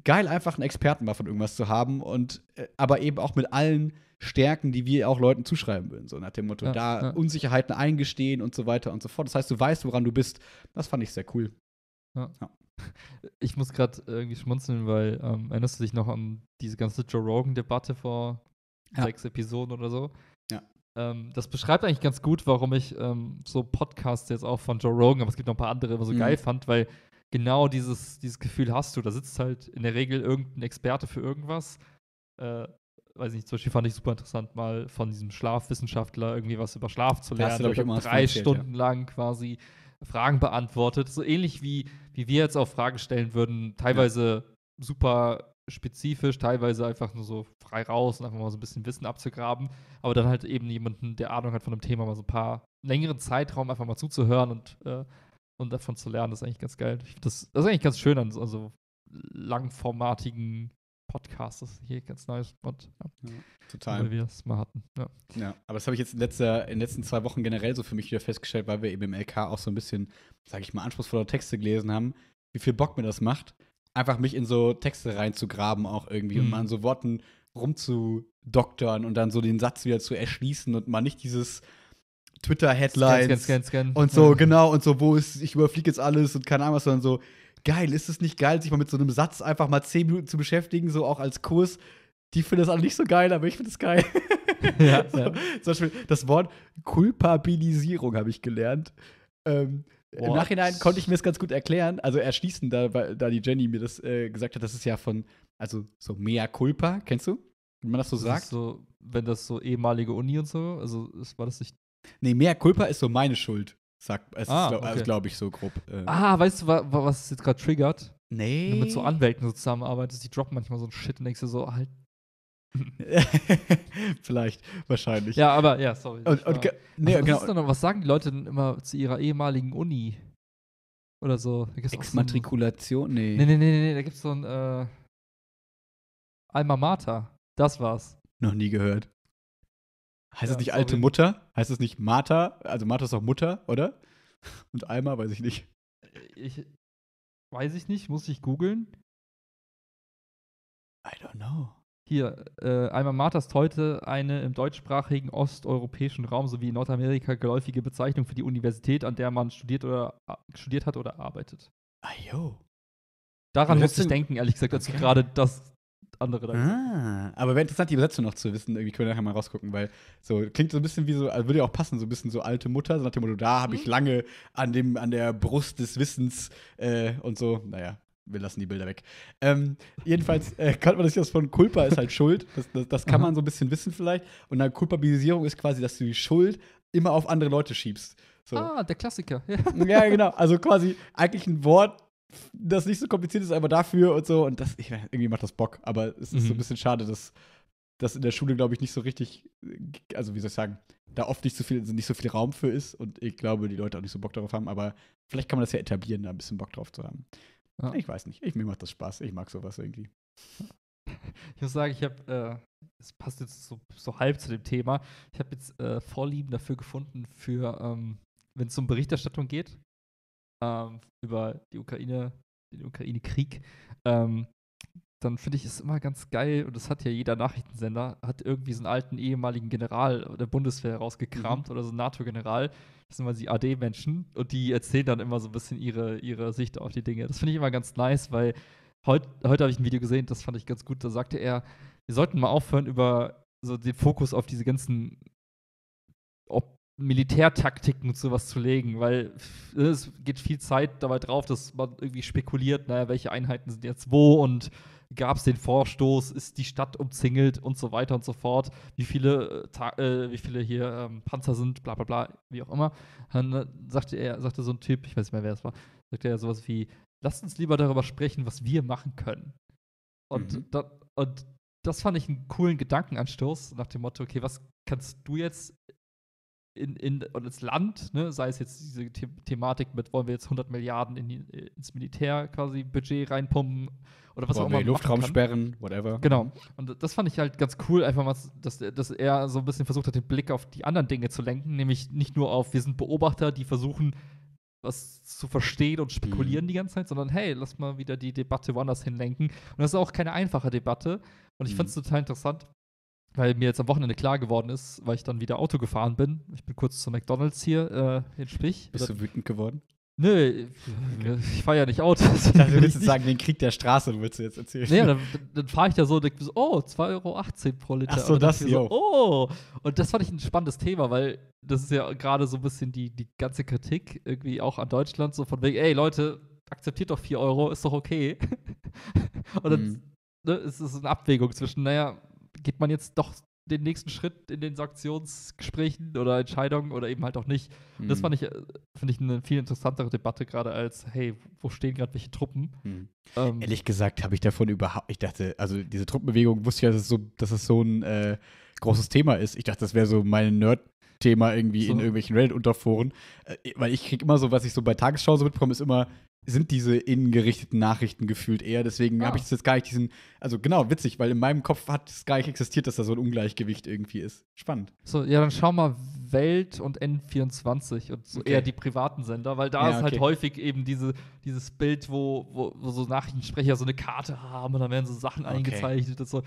geil, einfach einen Experten mal von irgendwas zu haben und äh, aber eben auch mit allen Stärken, die wir auch Leuten zuschreiben würden. So nach dem Motto, ja, da ja. Unsicherheiten eingestehen und so weiter und so fort. Das heißt, du weißt, woran du bist. Das fand ich sehr cool. Ja. Ich muss gerade äh, irgendwie schmunzeln, weil ähm, erinnerst du dich noch an diese ganze Joe Rogan-Debatte vor sechs Episoden oder so? Ja. Ähm, das beschreibt eigentlich ganz gut, warum ich ähm, so Podcasts jetzt auch von Joe Rogan, aber es gibt noch ein paar andere, immer so mhm. geil fand, weil genau dieses, dieses Gefühl hast du. Da sitzt halt in der Regel irgendein Experte für irgendwas. Äh, weiß nicht, zum Beispiel fand ich super interessant, mal von diesem Schlafwissenschaftler irgendwie was über Schlaf zu lernen. Hast du, ich, immer drei erzählt, Stunden ja. lang quasi Fragen beantwortet. So ähnlich wie, wie wir jetzt auch Fragen stellen würden, teilweise ja. super spezifisch, teilweise einfach nur so frei raus und einfach mal so ein bisschen Wissen abzugraben, aber dann halt eben jemanden, der Ahnung hat von einem Thema, mal so ein paar längeren Zeitraum einfach mal zuzuhören und, äh, und davon zu lernen, das ist eigentlich ganz geil. Das, das ist eigentlich ganz schön an so also langformatigen Podcasts. Das ist hier ganz nice. Und, ja. Ja, total. Weil wir es mal hatten. Ja, ja aber das habe ich jetzt in, letzter, in den letzten zwei Wochen generell so für mich wieder festgestellt, weil wir eben im LK auch so ein bisschen, sage ich mal, anspruchsvoller Texte gelesen haben, wie viel Bock mir das macht einfach mich in so Texte reinzugraben, auch irgendwie mhm. und mal in so Worten rumzudoktern und dann so den Satz wieder zu erschließen und mal nicht dieses Twitter-Headlines scan, scan, scan, und so, ja. genau, und so, wo ist, ich überfliege jetzt alles und keine Ahnung was, sondern so, geil, ist es nicht geil, sich mal mit so einem Satz einfach mal zehn Minuten zu beschäftigen, so auch als Kurs. Die finden das alle nicht so geil, aber ich finde es geil. Ja, so, ja. Zum Beispiel das Wort Kulpabilisierung habe ich gelernt. Ähm, What? Im Nachhinein konnte ich mir es ganz gut erklären, also erschließen, da, da die Jenny mir das äh, gesagt hat, das ist ja von, also so mea culpa, kennst du? Wenn man das so das sagt. So, wenn das so ehemalige Uni und so, also war das nicht. Nee, mea culpa ist so meine Schuld, sagt es, ah, glaube also okay. glaub ich, so grob. Äh. Ah, weißt du, wa, wa, was jetzt gerade triggert? Nee. Wenn du mit so Anwälten so zusammenarbeitest, die droppen manchmal so ein Shit und denkst dir so, halt Vielleicht, wahrscheinlich. Ja, aber ja, sorry. Und, und, ge nee, was, genau. noch, was sagen die Leute denn immer zu ihrer ehemaligen Uni? Oder so. Exmatrikulation? So nee. Nee, nee, nee, nee, da gibt es so ein äh, Alma Mater. Das war's. Noch nie gehört. Heißt ja, nicht sorry. alte Mutter? Heißt es nicht Martha? Also Martha ist auch Mutter, oder? Und Alma weiß ich nicht. Äh, ich, weiß ich nicht, muss ich googeln? I don't know hier, äh, Alma Mater ist heute eine im deutschsprachigen osteuropäischen Raum sowie in Nordamerika geläufige Bezeichnung für die Universität, an der man studiert oder studiert hat oder arbeitet. Ah, jo. Daran musste ich denken, ehrlich gesagt, als okay. gerade das andere da ah, Aber wäre interessant, die Übersetzung noch zu wissen. Irgendwie können wir nachher mal rausgucken, weil so klingt so ein bisschen wie so, also würde ja auch passen, so ein bisschen so alte Mutter, so nach dem Motto, da habe ich mhm. lange an, dem, an der Brust des Wissens äh, und so. Naja, wir lassen die Bilder weg. Ähm, jedenfalls äh, kann man das das von Culpa ist halt Schuld. Das, das, das kann man so ein bisschen wissen vielleicht. Und eine Kulpabilisierung ist quasi, dass du die Schuld immer auf andere Leute schiebst. So. Ah, der Klassiker. ja, genau. Also quasi eigentlich ein Wort, das nicht so kompliziert ist, aber dafür und so. Und das, ich, irgendwie macht das Bock. Aber es ist mhm. so ein mhm. bisschen schade, dass das in der Schule, glaube ich, nicht so richtig, also wie soll ich sagen, da oft nicht so viel, also nicht so viel Raum für ist. Und ich glaube, die Leute auch nicht so Bock darauf haben. Aber vielleicht kann man das ja etablieren, da ein bisschen Bock drauf zu haben. Ja. Ich weiß nicht. Ich, mir macht das Spaß. Ich mag sowas irgendwie. Ich muss sagen, ich habe, äh, es passt jetzt so, so, halb zu dem Thema, ich habe jetzt äh, Vorlieben dafür gefunden, für, ähm, wenn es um Berichterstattung geht, ähm, über die Ukraine, den Ukraine-Krieg, ähm, dann finde ich es immer ganz geil, und das hat ja jeder Nachrichtensender, hat irgendwie so einen alten ehemaligen General der Bundeswehr rausgekramt mhm. oder so einen NATO-General. Das sind immer die AD-Menschen und die erzählen dann immer so ein bisschen ihre, ihre Sicht auf die Dinge. Das finde ich immer ganz nice, weil heute, heute habe ich ein Video gesehen, das fand ich ganz gut. Da sagte er, wir sollten mal aufhören, über so den Fokus auf diese ganzen ob Militärtaktiken und sowas zu legen, weil es geht viel Zeit dabei drauf, dass man irgendwie spekuliert, naja, welche Einheiten sind jetzt wo und gab es den Vorstoß, ist die Stadt umzingelt und so weiter und so fort, wie viele, äh, äh wie viele hier ähm, Panzer sind, bla bla bla, wie auch immer. Dann äh, sagte er, sagte so ein Typ, ich weiß nicht mehr, wer es war, sagte er sowas wie, lasst uns lieber darüber sprechen, was wir machen können. Und, mhm. da, und das fand ich einen coolen Gedankenanstoß nach dem Motto, okay, was kannst du jetzt in, in, ins Land, ne? sei es jetzt diese The Thematik mit, wollen wir jetzt 100 Milliarden in die, ins Militär quasi Budget reinpumpen oder was wollen auch immer. Wir Luftraum sperren, whatever. Genau. Und das fand ich halt ganz cool, einfach mal, dass, dass er so ein bisschen versucht hat, den Blick auf die anderen Dinge zu lenken, nämlich nicht nur auf, wir sind Beobachter, die versuchen, was zu verstehen und spekulieren mhm. die ganze Zeit, sondern hey, lass mal wieder die Debatte woanders hinlenken. Und das ist auch keine einfache Debatte. Und ich mhm. fand es total interessant, weil mir jetzt am Wochenende klar geworden ist, weil ich dann wieder Auto gefahren bin. Ich bin kurz zu McDonalds hier äh, in Spich. Bist du wütend geworden? Nö, ich fahre ja nicht Auto. Ich dachte, du willst sagen, den Krieg der Straße, willst du jetzt erzählen. Nee, dann, dann fahre ich da so und denke so, oh, 2,18 Euro pro Liter. Ach so, das, so, Oh, und das fand ich ein spannendes Thema, weil das ist ja gerade so ein bisschen die, die ganze Kritik irgendwie auch an Deutschland, so von wegen, ey Leute, akzeptiert doch 4 Euro, ist doch okay. und dann mhm. ne, ist es eine Abwägung zwischen, naja, geht man jetzt doch den nächsten Schritt in den Sanktionsgesprächen oder Entscheidungen oder eben halt auch nicht. Mhm. Das fand ich, äh, finde ich, eine viel interessantere Debatte gerade als, hey, wo stehen gerade welche Truppen? Mhm. Ähm, Ehrlich gesagt habe ich davon überhaupt, ich dachte, also diese Truppenbewegung wusste ich ja, dass es so, dass es so ein äh, großes Thema ist. Ich dachte, das wäre so mein Nerd. Thema irgendwie so. in irgendwelchen Reddit-Unterforen. Äh, weil ich kriege immer so, was ich so bei Tagesschau so mitbekomme, ist immer, sind diese innengerichteten Nachrichten gefühlt eher. Deswegen ah. habe oh. ich jetzt gar nicht diesen. Also genau, witzig, weil in meinem Kopf hat es gar nicht existiert, dass da so ein Ungleichgewicht irgendwie ist. Spannend. So, ja, dann schau mal Welt und N24 und so okay. eher die privaten Sender, weil da ja, ist halt okay. häufig eben diese, dieses Bild, wo, wo, wo, so Nachrichtensprecher so eine Karte haben und dann werden so Sachen okay. eingezeichnet. So.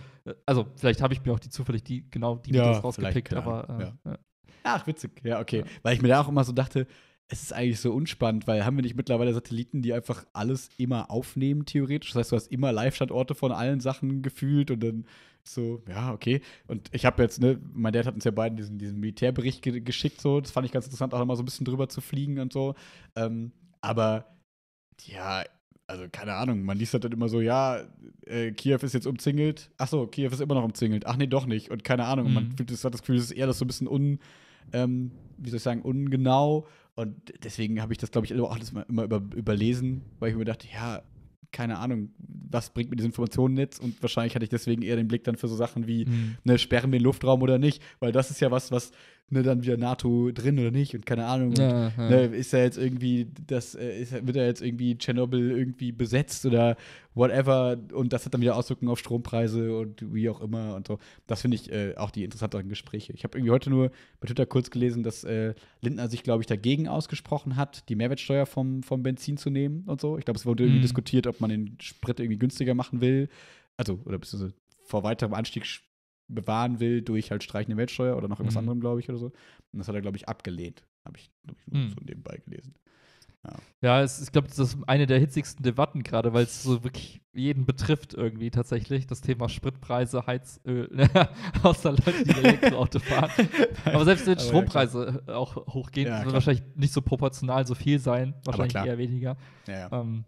Also vielleicht habe ich mir auch die zufällig die genau die ja, rausgepickt, aber. Äh, ja. Ach, witzig. Ja, okay. Weil ich mir da auch immer so dachte, es ist eigentlich so unspannend, weil haben wir nicht mittlerweile Satelliten, die einfach alles immer aufnehmen, theoretisch? Das heißt, du hast immer Live-Standorte von allen Sachen gefühlt und dann so, ja, okay. Und ich habe jetzt, ne, mein Dad hat uns ja beiden diesen, diesen Militärbericht ge geschickt, so. Das fand ich ganz interessant, auch nochmal so ein bisschen drüber zu fliegen und so. Ähm, aber, ja, also keine Ahnung, man liest halt dann immer so, ja, äh, Kiew ist jetzt umzingelt. Ach so, Kiew ist immer noch umzingelt. Ach nee, doch nicht. Und keine Ahnung, mhm. man fühlt, das, hat das Gefühl, es ist eher das so ein bisschen un, ähm, wie soll ich sagen, ungenau. Und deswegen habe ich das, glaube ich, auch alles mal immer über, überlesen, weil ich mir dachte, ja, keine Ahnung, was bringt mir diese Informationen jetzt? Und wahrscheinlich hatte ich deswegen eher den Blick dann für so Sachen wie, mhm. ne, sperren wir den Luftraum oder nicht? Weil das ist ja was, was ne, dann wieder NATO drin oder nicht und keine Ahnung. Und, ja, ja. Ne, ist er jetzt irgendwie, das äh, ist, wird er jetzt irgendwie Tschernobyl irgendwie besetzt oder whatever und das hat dann wieder Auswirkungen auf Strompreise und wie auch immer und so. Das finde ich äh, auch die interessanteren Gespräche. Ich habe irgendwie heute nur bei Twitter kurz gelesen, dass äh, Lindner sich, glaube ich, dagegen ausgesprochen hat, die Mehrwertsteuer vom, vom Benzin zu nehmen und so. Ich glaube, es wurde mhm. irgendwie diskutiert, ob man den Sprit irgendwie günstiger machen will. Also, oder bzw. vor weiterem Anstieg bewahren will durch halt streichende Mehrwertsteuer oder noch irgendwas mhm. anderem, glaube ich, oder so. Und das hat er, glaube ich, abgelehnt. Habe ich, glaube ich, nur mhm. so nebenbei gelesen. Ja, ja es, ich glaube, das ist eine der hitzigsten Debatten gerade, weil es so wirklich jeden betrifft irgendwie tatsächlich. Das Thema Spritpreise, Heizöl, außer Leute, die Elektroauto fahren. Aber selbst wenn Strompreise ja, äh, auch hochgehen, ja, wird wahrscheinlich nicht so proportional so viel sein, wahrscheinlich eher weniger. Ja, ja. Ähm,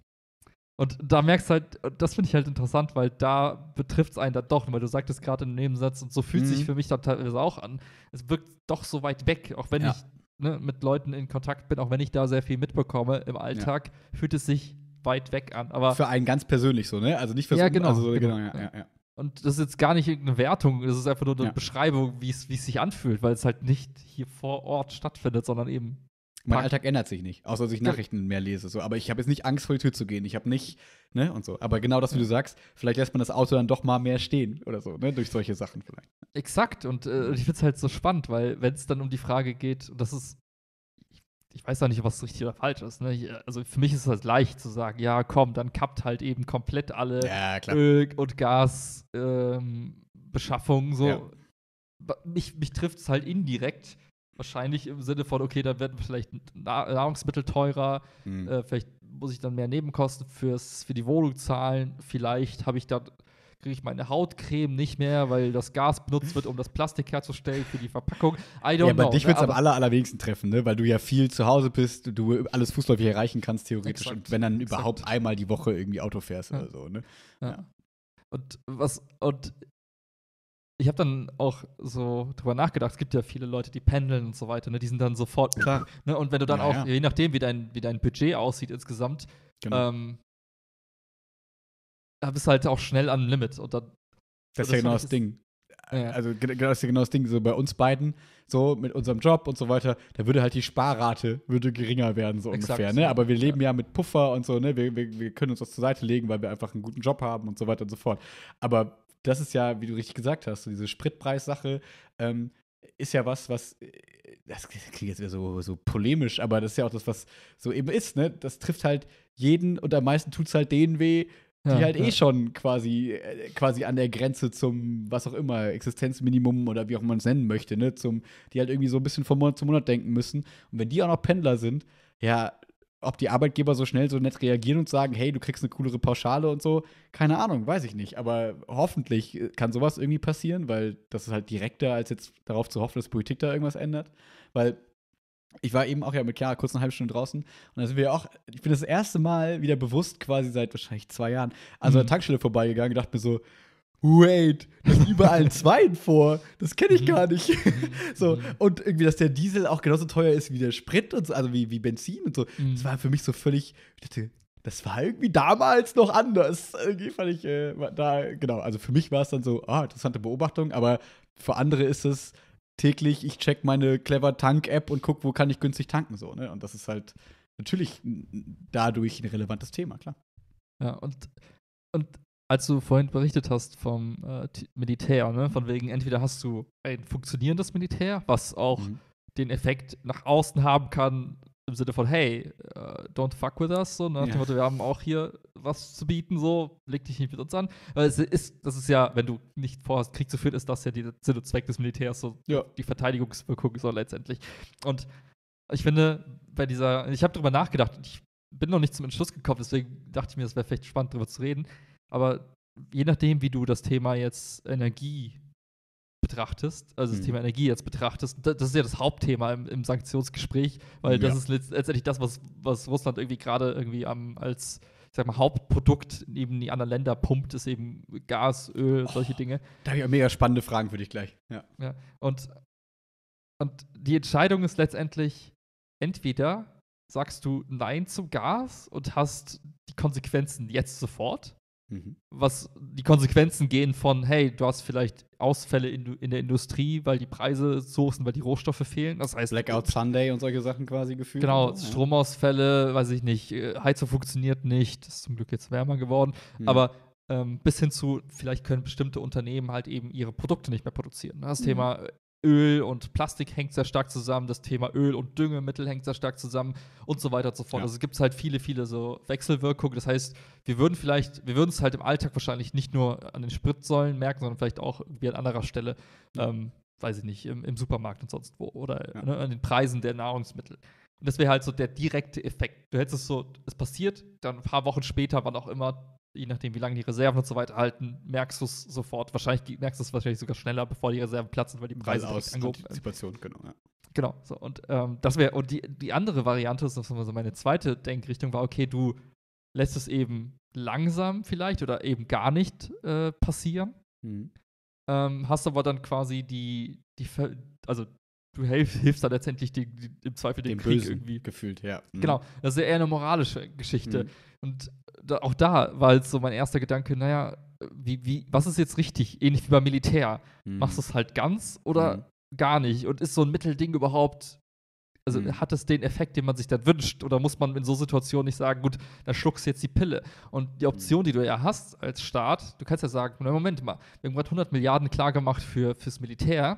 und da merkst du halt, das finde ich halt interessant, weil da betrifft es einen dann doch, weil du sagtest gerade im Nebensatz und so fühlt mhm. sich für mich dann teilweise auch an. Es wirkt doch so weit weg, auch wenn ja. ich ne, mit Leuten in Kontakt bin, auch wenn ich da sehr viel mitbekomme im Alltag, ja. fühlt es sich weit weg an. Aber für einen ganz persönlich so, ne? Also nicht für ja, genau, also so, genau, genau ja, ja, Und das ist jetzt gar nicht irgendeine Wertung, das ist einfach nur eine Beschreibung, wie es sich anfühlt, weil es halt nicht hier vor Ort stattfindet, sondern eben mein Pack. Alltag ändert sich nicht, außer dass ich Nachrichten mehr lese. So. Aber ich habe jetzt nicht Angst, vor die Tür zu gehen. Ich habe nicht, ne, und so. Aber genau das, wie du sagst, vielleicht lässt man das Auto dann doch mal mehr stehen oder so, ne, durch solche Sachen vielleicht. Exakt. Und äh, ich finde es halt so spannend, weil, wenn es dann um die Frage geht, und das ist, ich, ich weiß auch nicht, was richtig oder falsch ist. Ne? Ich, also für mich ist es halt leicht zu sagen, ja, komm, dann kappt halt eben komplett alle ja, Öl- und Gasbeschaffungen, ähm, so. Ja. Mich, mich trifft es halt indirekt Wahrscheinlich im Sinne von, okay, dann werden vielleicht Nahrungsmittel teurer, mhm. äh, vielleicht muss ich dann mehr Nebenkosten fürs, für die Wohnung zahlen, vielleicht habe ich dann kriege ich meine Hautcreme nicht mehr, weil das Gas benutzt wird, um das Plastik herzustellen für die Verpackung. I don't ja, know. Dich ne? wird es am aller, allerwenigsten treffen, ne? weil du ja viel zu Hause bist, du alles fußläufig erreichen kannst, theoretisch. Exakt. Und wenn dann überhaupt einmal die Woche irgendwie Auto fährst ja. oder so. Ne? Ja. Und was, und ich habe dann auch so drüber nachgedacht, es gibt ja viele Leute, die pendeln und so weiter, ne? die sind dann sofort klar. Ne? Und wenn du dann ja, auch, ja. je nachdem, wie dein, wie dein Budget aussieht insgesamt, genau. ähm, bist du halt auch schnell am Limit. Und dann, das ist ja genau das Ding. Ja. Also genau das ist ja genau das Ding, so bei uns beiden, so mit unserem Job und so weiter, da würde halt die Sparrate würde geringer werden, so Exakt. ungefähr. Ne? Aber wir leben ja. ja. mit Puffer und so, ne? Wir, wir, wir können uns das zur Seite legen, weil wir einfach einen guten Job haben und so weiter und so fort. Aber das ist ja, wie du richtig gesagt hast, so diese Spritpreissache ähm, ist ja was, was äh, das klingt jetzt wieder so, so polemisch, aber das ist ja auch das, was so eben ist, ne? Das trifft halt jeden und am meisten tut es halt denen weh, die ja, halt eh schon quasi, äh, quasi an der Grenze zum, was auch immer, Existenzminimum oder wie auch man es nennen möchte, ne? Zum, die halt irgendwie so ein bisschen von Monat zu Monat denken müssen. Und wenn die auch noch Pendler sind, ja, ob die Arbeitgeber so schnell so nett reagieren und sagen, hey, du kriegst eine coolere Pauschale und so, keine Ahnung, weiß ich nicht. Aber hoffentlich äh, kann sowas irgendwie passieren, weil das ist halt direkter, als jetzt darauf zu hoffen, dass Politik da irgendwas ändert. Weil ich war eben auch ja mit Chiara kurz eine halbe Stunde draußen und da sind wir auch, ich bin das erste Mal wieder bewusst quasi seit wahrscheinlich zwei Jahren an so einer mhm. Tankstelle vorbeigegangen und dachte mir so, wait, das sind überall Zweien vor. Das kenne ich mhm. gar nicht. Mhm. so, mhm. und irgendwie, dass der Diesel auch genauso teuer ist wie der Sprit und so, also wie, wie Benzin und so. Das war für mich so völlig, Ich dachte, das war irgendwie damals noch anders. Irgendwie fand ich äh, da, genau. Also für mich war es dann so, ah, interessante Beobachtung, aber für andere ist es täglich, ich check meine clever Tank-App und guck, wo kann ich günstig tanken, so, ne? Und das ist halt natürlich dadurch ein relevantes Thema, klar. Ja, und, und als du vorhin berichtet hast vom äh, Militär, ne? von mhm. wegen, entweder hast du ein funktionierendes Militär, was auch mhm. den Effekt nach außen haben kann, im Sinne von, hey, uh, don't fuck with us, so, nach ja. dem Motto, wir haben auch hier was zu bieten, so, leg dich nicht mit uns an. Weil es ist, das ist ja, wenn du nicht vorhast, Krieg zu führen, ist das ja der Sinn und Zweck des Militärs, so, ja. die Verteidigungswirkung, so letztendlich. Und ich finde, bei dieser, ich habe darüber nachgedacht, ich bin noch nicht zum Entschluss gekommen, deswegen dachte ich mir, es wäre vielleicht spannend, darüber zu reden. Aber je nachdem, wie du das Thema jetzt Energie betrachtest, also das mhm. Thema Energie jetzt betrachtest, das ist ja das Hauptthema im, im Sanktionsgespräch, weil ja. das ist letztendlich das, was, was Russland irgendwie gerade irgendwie am, als ich sag mal, Hauptprodukt neben die anderen Länder pumpt, ist eben Gas, Öl, oh, solche Dinge. Da habe ich auch mega spannende Fragen für dich gleich. Ja. ja. Und, und die Entscheidung ist letztendlich, entweder sagst du Nein zum Gas und hast die Konsequenzen jetzt sofort, Mhm. Was die Konsequenzen gehen von, hey, du hast vielleicht Ausfälle in, in, der Industrie, weil die Preise so sind, weil die Rohstoffe fehlen. Das heißt, Blackout Sunday und solche Sachen quasi gefühlt. Genau, Stromausfälle, weiß ich nicht, äh, Heizung funktioniert nicht, ist zum Glück jetzt wärmer geworden, mhm. aber ähm, bis hin zu, vielleicht können bestimmte Unternehmen halt eben ihre Produkte nicht mehr produzieren. Das mhm. Thema Öl und Plastik hängt sehr stark zusammen, das Thema Öl und Düngemittel hängt sehr stark zusammen und so weiter und so fort. Ja. Also es halt viele, viele so Wechselwirkungen. Das heißt, wir würden vielleicht, wir würden es halt im Alltag wahrscheinlich nicht nur an den Spritsäulen merken, sondern vielleicht auch wie an anderer Stelle, ja. ähm, weiß ich nicht, im, im, Supermarkt und sonst wo oder ja. ne, an den Preisen der Nahrungsmittel. Und das wäre halt so der direkte Effekt. Du hättest es so, es passiert, dann ein paar Wochen später, wann auch immer, je nachdem, wie lange die Reserven und so weiter halten, merkst du es sofort. Wahrscheinlich merkst du es wahrscheinlich sogar schneller, bevor die Reserven platzen, weil die Preise weil aus Antizipation, genau. Ja. Genau. So, und ähm, das wäre und die, die andere Variante ist, also meine zweite Denkrichtung war, okay, du lässt es eben langsam vielleicht oder eben gar nicht äh, passieren. Mhm. Ähm, hast aber dann quasi die, die also du hilf, hilfst da letztendlich die, die, im Zweifel den Krieg Bösen irgendwie. Gefühlt, ja. Mhm. Genau, das ist ja eher eine moralische Geschichte. Mhm. Und da, auch da war jetzt so mein erster Gedanke, naja, wie, wie, was ist jetzt richtig? Ähnlich wie beim Militär. Mhm. Machst du es halt ganz oder mhm. gar nicht? Und ist so ein Mittelding überhaupt also mhm. hat es den Effekt, den man sich dann wünscht? Oder muss man in so Situationen nicht sagen, gut, dann schluckst du jetzt die Pille? Und die mhm. Option, die du ja hast als Staat, du kannst ja sagen, Moment mal, wir haben gerade 100 Milliarden klargemacht für, fürs Militär.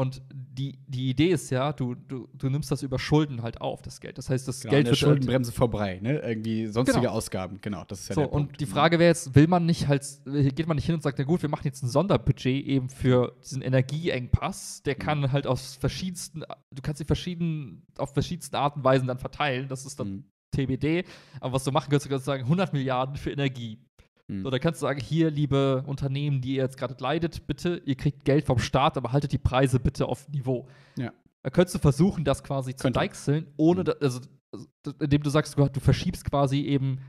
Und die, die Idee ist ja, du, du, du nimmst das über Schulden halt auf, das Geld. Das heißt, das genau, Geld an der wird halt Schuldenbremse halt vorbei, ne? Irgendwie sonstige genau. Ausgaben, genau. Das ist ja so, der Punkt. Und die mhm. Frage wäre jetzt, will man nicht halt, geht man nicht hin und sagt, na gut, wir machen jetzt ein Sonderbudget eben für diesen Energieengpass, der mhm. kann halt aus verschiedensten, du kannst sie verschieden, auf verschiedensten Arten und Weisen dann verteilen. Das ist dann mhm. TBD. Aber was du machen könntest, du kannst sagen, 100 Milliarden für Energie. Hm. So, da kannst du sagen, hier, liebe Unternehmen, die ihr jetzt gerade leidet, bitte, ihr kriegt Geld vom Staat, aber haltet die Preise bitte auf Niveau. Ja. Da könntest du versuchen, das quasi zu deichseln, ohne, hm. da, also, also indem du sagst, du verschiebst quasi eben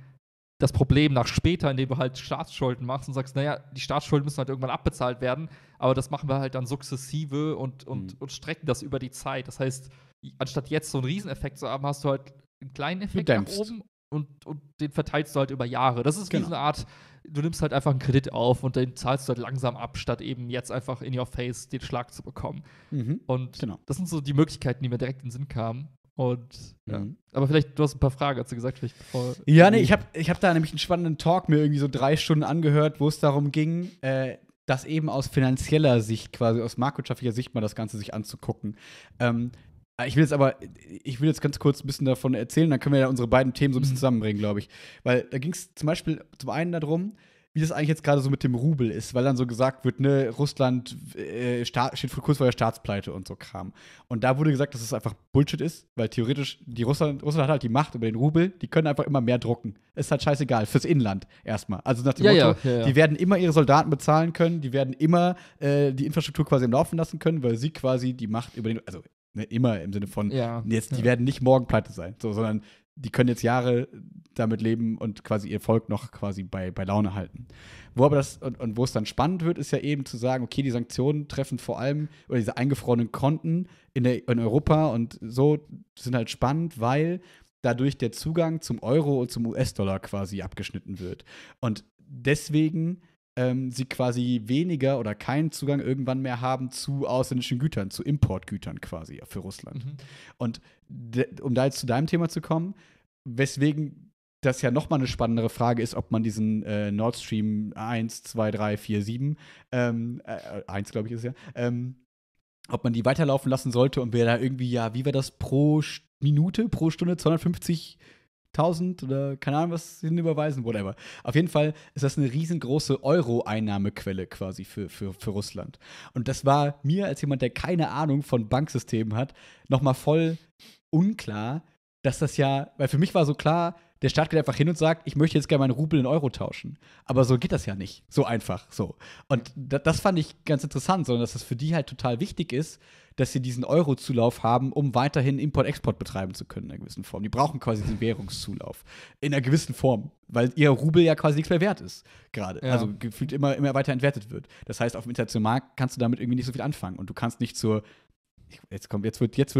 das Problem nach später, indem du halt Staatsschulden machst und sagst, naja, die Staatsschulden müssen halt irgendwann abbezahlt werden, aber das machen wir halt dann sukzessive und, und, mhm. und strecken das über die Zeit. Das heißt, anstatt jetzt so einen Rieseneffekt zu haben, hast du halt einen kleinen Effekt nach oben und, und den verteilst du halt über Jahre. Das ist genau. wie so genau. eine Art du nimmst halt einfach einen Kredit auf und den zahlst du halt langsam ab, statt eben jetzt einfach in your face den Schlag zu bekommen. Mhm, und genau. das sind so die Möglichkeiten, die mir direkt in den Sinn kamen. Und ja. Mhm. aber vielleicht, du hast ein paar Fragen dazu gesagt, vielleicht bevor. Ja, nee, ich habe ich hab da nämlich einen spannenden Talk mir irgendwie so drei Stunden angehört, wo es darum ging, äh, das eben aus finanzieller Sicht, quasi aus marktwirtschaftlicher Sicht mal das Ganze sich anzugucken. Ähm, Ah, ich will jetzt aber, ich will jetzt ganz kurz ein bisschen davon erzählen, dann können wir ja unsere beiden Themen so ein bisschen mhm. zusammenbringen, glaube ich. Weil da ging es zum Beispiel zum einen darum, wie das eigentlich jetzt gerade so mit dem Rubel ist, weil dann so gesagt wird, ne, Russland äh, steht kurz vor der Staatspleite und so Kram. Und da wurde gesagt, dass es das einfach Bullshit ist, weil theoretisch die Russland, Russland hat halt die Macht über den Rubel, die können einfach immer mehr drucken. Ist halt scheißegal, fürs Inland erstmal. Also nach dem ja, Motto, ja, ja, die werden immer ihre Soldaten bezahlen können, die werden immer äh, die Infrastruktur quasi im Laufen lassen können, weil sie quasi die Macht über den, also Ne, immer im Sinne von, ja, jetzt, die ja. werden nicht morgen pleite sein, so, sondern die können jetzt Jahre damit leben und quasi ihr Volk noch quasi bei, bei Laune halten. Wo aber das, und, und wo es dann spannend wird, ist ja eben zu sagen, okay, die Sanktionen treffen vor allem, oder diese eingefrorenen Konten in, der, in Europa und so sind halt spannend, weil dadurch der Zugang zum Euro und zum US-Dollar quasi abgeschnitten wird. Und deswegen ähm, sie quasi weniger oder keinen Zugang irgendwann mehr haben zu ausländischen Gütern, zu Importgütern quasi für Russland. Mhm. Und um da jetzt zu deinem Thema zu kommen, weswegen das ja nochmal eine spannendere Frage ist, ob man diesen äh, Nord Stream 1, 2, 3, 4, 7, ähm, äh, 1 glaube ich ist ja, ähm, ob man die weiterlaufen lassen sollte und wer da irgendwie, ja, wie war das pro Minute, pro Stunde 250 1000 oder keine Ahnung was hinüberweisen, whatever. Auf jeden Fall ist das eine riesengroße Euro-Einnahmequelle quasi für, für, für Russland. Und das war mir als jemand, der keine Ahnung von Banksystemen hat, nochmal voll unklar, dass das ja, weil für mich war so klar, der Staat geht einfach hin und sagt, ich möchte jetzt gerne meinen Rubel in Euro tauschen. Aber so geht das ja nicht. So einfach. So. Und das fand ich ganz interessant, sondern dass das für die halt total wichtig ist, dass sie diesen Euro-Zulauf haben, um weiterhin Import-Export betreiben zu können in einer gewissen Form. Die brauchen quasi diesen Währungszulauf. In einer gewissen Form. Weil ihr Rubel ja quasi nichts mehr wert ist. Gerade. Ja. Also gefühlt immer, immer weiter entwertet wird. Das heißt, auf dem internationalen Markt kannst du damit irgendwie nicht so viel anfangen. Und du kannst nicht zur jetzt kommt, jetzt wird jetzt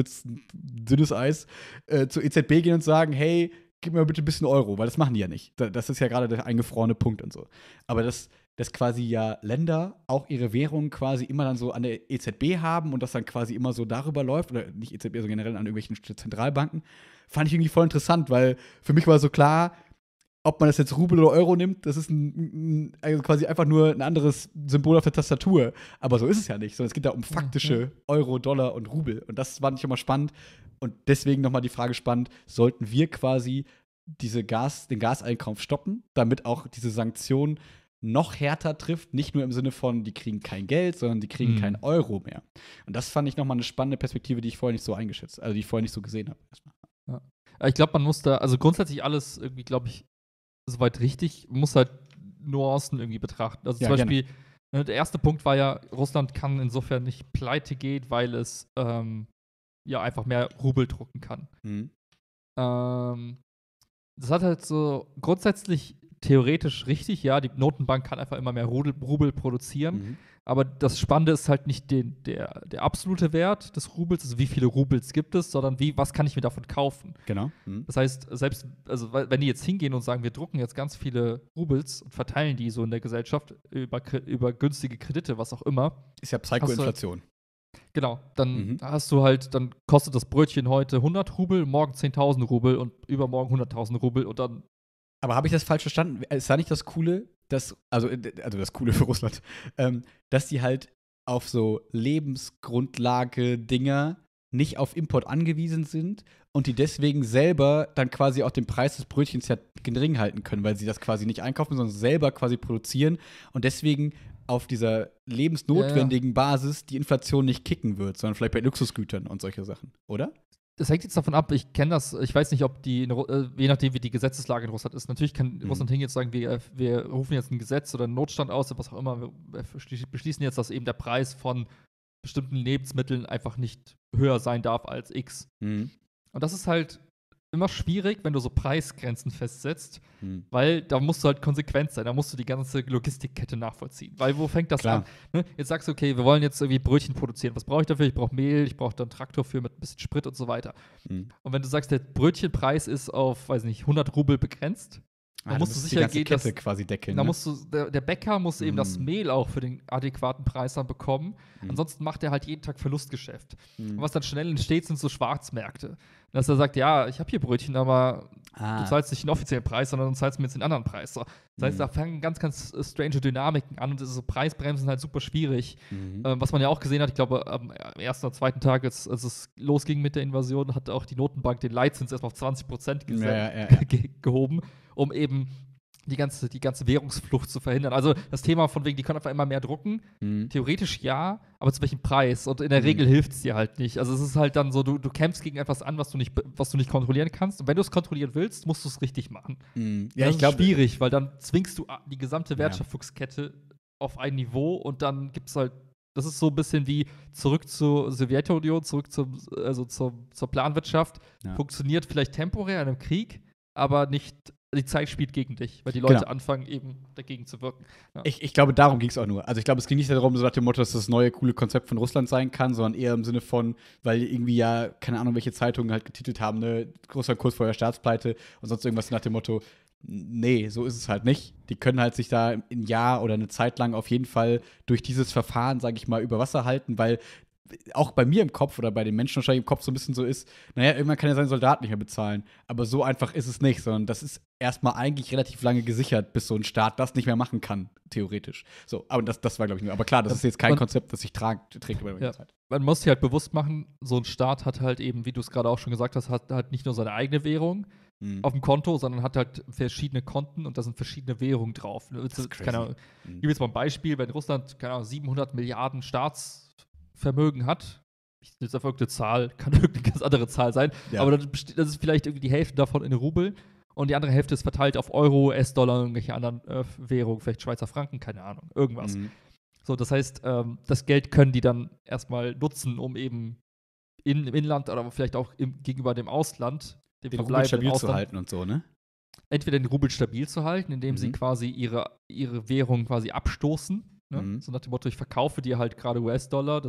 dünnes Eis, äh, zur EZB gehen und sagen, hey, gib mir bitte ein bisschen Euro, weil das machen die ja nicht. Das ist ja gerade der eingefrorene Punkt und so. Aber das dass quasi ja Länder auch ihre Währung quasi immer dann so an der EZB haben und das dann quasi immer so darüber läuft, oder nicht EZB, sondern also generell an irgendwelchen Zentralbanken, fand ich irgendwie voll interessant, weil für mich war so klar, ob man das jetzt Rubel oder Euro nimmt, das ist ein, ein, quasi einfach nur ein anderes Symbol auf der Tastatur. Aber so ist es ja nicht, sondern es geht da um faktische Euro, Dollar und Rubel. Und das fand ich immer spannend. Und deswegen nochmal die Frage spannend: Sollten wir quasi diese Gas, den Gaseinkauf stoppen, damit auch diese Sanktion noch härter trifft, nicht nur im Sinne von, die kriegen kein Geld, sondern die kriegen mhm. keinen Euro mehr. Und das fand ich nochmal eine spannende Perspektive, die ich vorher nicht so eingeschätzt, also die ich vorher nicht so gesehen habe. Ja. Ich glaube, man muss da, also grundsätzlich alles irgendwie, glaube ich, soweit richtig, muss halt Nuancen irgendwie betrachten. Also ja, zum Beispiel, gerne. Äh, der erste Punkt war ja, Russland kann insofern nicht pleite gehen, weil es ähm, ja einfach mehr Rubel drucken kann. Mhm. Ähm, das hat halt so grundsätzlich theoretisch richtig, ja, die Notenbank kann einfach immer mehr Rubel produzieren. Mhm. Aber das Spannende ist halt nicht den, der, der absolute Wert des Rubels, also wie viele Rubels gibt es, sondern wie, was kann ich mir davon kaufen. Genau. Mhm. Das heißt, selbst, also wenn die jetzt hingehen und sagen, wir drucken jetzt ganz viele Rubels und verteilen die so in der Gesellschaft über, über günstige Kredite, was auch immer. Ist ja halt Psychoinflation. Genau, dann mhm. hast du halt, dann kostet das Brötchen heute 100 Rubel, morgen 10.000 Rubel und übermorgen 100.000 Rubel und dann. Aber habe ich das falsch verstanden? Ist da nicht das Coole, dass, also, äh, also das Coole für Russland, ähm, dass die halt auf so Lebensgrundlage-Dinger nicht auf Import angewiesen sind und die deswegen selber dann quasi auch den Preis des Brötchens ja gering halten können, weil sie das quasi nicht einkaufen, sondern selber quasi produzieren und deswegen auf dieser lebensnotwendigen ja, ja. Basis die Inflation nicht kicken wird, sondern vielleicht bei Luxusgütern und solche Sachen, oder? es hängt jetzt davon ab, ich kenne das, ich weiß nicht, ob die, äh, je nachdem, wie die Gesetzeslage in Russland ist, natürlich kann mhm. Russland hingehen und sagen, wir, äh, wir rufen jetzt ein Gesetz oder einen Notstand aus, was auch immer, wir beschließen jetzt, dass eben der Preis von bestimmten Lebensmitteln einfach nicht höher sein darf als X. Mhm. Und das ist halt immer schwierig, wenn du so Preisgrenzen festsetzt, hm. weil da musst du halt konsequent sein, da musst du die ganze Logistikkette nachvollziehen. Weil wo fängt das Klar. an? Ne? Jetzt sagst du, okay, wir wollen jetzt irgendwie Brötchen produzieren. Was brauche ich dafür? Ich brauche Mehl, ich brauche dann Traktor für mit ein bisschen Sprit und so weiter. Hm. Und wenn du sagst, der Brötchenpreis ist auf, weiß nicht, 100 Rubel begrenzt, ah, dann ah, musst du sicher gehen, dass, quasi deckeln. Da ne? musst du, der, der Bäcker muss mm. eben das hm. Mehl auch für den adäquaten Preis dann bekommen. Mm. Ansonsten macht er halt jeden Tag Verlustgeschäft. Mm. Und was dann schnell entsteht, sind so Schwarzmärkte dass er sagt, ja, ich habe hier Brötchen, aber ah. du zahlst nicht den offiziellen Preis, sondern du zahlst mir jetzt den anderen Preis. So. Das heißt, mhm. da fangen ganz, ganz äh, strange Dynamiken an und diese Preisbremsen sind halt super schwierig. Mhm. Ähm, was man ja auch gesehen hat, ich glaube, am ersten oder zweiten Tag, als, als es losging mit der Invasion, hat auch die Notenbank den Leitzins erstmal auf 20 Prozent ja, ja, ja. ge gehoben, um eben die ganze, die ganze Währungsflucht zu verhindern. Also das Thema von wegen, die können einfach immer mehr drucken. Mhm. Theoretisch ja, aber zu welchem Preis? Und in der mhm. Regel hilft es dir halt nicht. Also es ist halt dann so, du, du kämpfst gegen etwas an, was du nicht, was du nicht kontrollieren kannst. Und wenn du es kontrollieren willst, musst du es richtig machen. Mhm. Ja, das ich glaube. Schwierig, weil dann zwingst du die gesamte Wertschöpfungskette ja. auf ein Niveau und dann gibt es halt. Das ist so ein bisschen wie zurück zur Sowjetunion, zurück zum, also zur, zur Planwirtschaft. Ja. Funktioniert vielleicht temporär in einem Krieg, aber nicht die Zeit spielt gegen dich, weil die genau. Leute genau. anfangen, eben dagegen zu wirken. Ja. Ich, ich, glaube, darum ging es auch nur. Also ich glaube, es ging nicht darum, so nach dem Motto, dass das neue coole Konzept von Russland sein kann, sondern eher im Sinne von, weil irgendwie ja, keine Ahnung, welche Zeitungen halt getitelt haben, ne, großer Kurs vor der Staatspleite und sonst irgendwas nach dem Motto, nee, so ist es halt nicht. Die können halt sich da ein Jahr oder eine Zeit lang auf jeden Fall durch dieses Verfahren, sage ich mal, über Wasser halten, weil auch bei mir im Kopf oder bei den Menschen wahrscheinlich im Kopf so ein bisschen so ist, naja, irgendwann kann er seinen Soldat nicht mehr bezahlen. Aber so einfach ist es nicht, sondern das ist erstmal eigentlich relativ lange gesichert, bis so ein Staat das nicht mehr machen kann, theoretisch. So, aber das, das war, glaube ich, nur. Aber klar, das, ist jetzt kein man, Konzept, das sich trägt über die ja, Zeit. Man muss sich halt bewusst machen, so ein Staat hat halt eben, wie du es gerade auch schon gesagt hast, hat halt nicht nur seine eigene Währung, hm. auf dem Konto, sondern hat halt verschiedene Konten und da sind verschiedene Währungen drauf. Ne, das ist crazy. Keine Ahnung, ich gebe jetzt mal ein hm. Beispiel, wenn Russland, keine Ahnung, 700 Milliarden Staats Vermögen hat, ich nutze einfach Zahl, kann irgendeine ganz andere Zahl sein, ja. aber dann das ist vielleicht irgendwie die Hälfte davon in Rubel und die andere Hälfte ist verteilt auf Euro, s dollar irgendwelche anderen äh, Währungen, vielleicht Schweizer Franken, keine Ahnung, irgendwas. Mhm. So, das heißt, ähm, das Geld können die dann erstmal nutzen, um eben in, im Inland oder vielleicht auch im, gegenüber dem Ausland den, den Rubel stabil Ausland, zu halten und so, ne? Entweder den Rubel stabil zu halten, indem mhm. sie quasi ihre, ihre Währung quasi abstoßen Ne? Mhm. So nach dem Motto, ich verkaufe dir halt gerade US-Dollar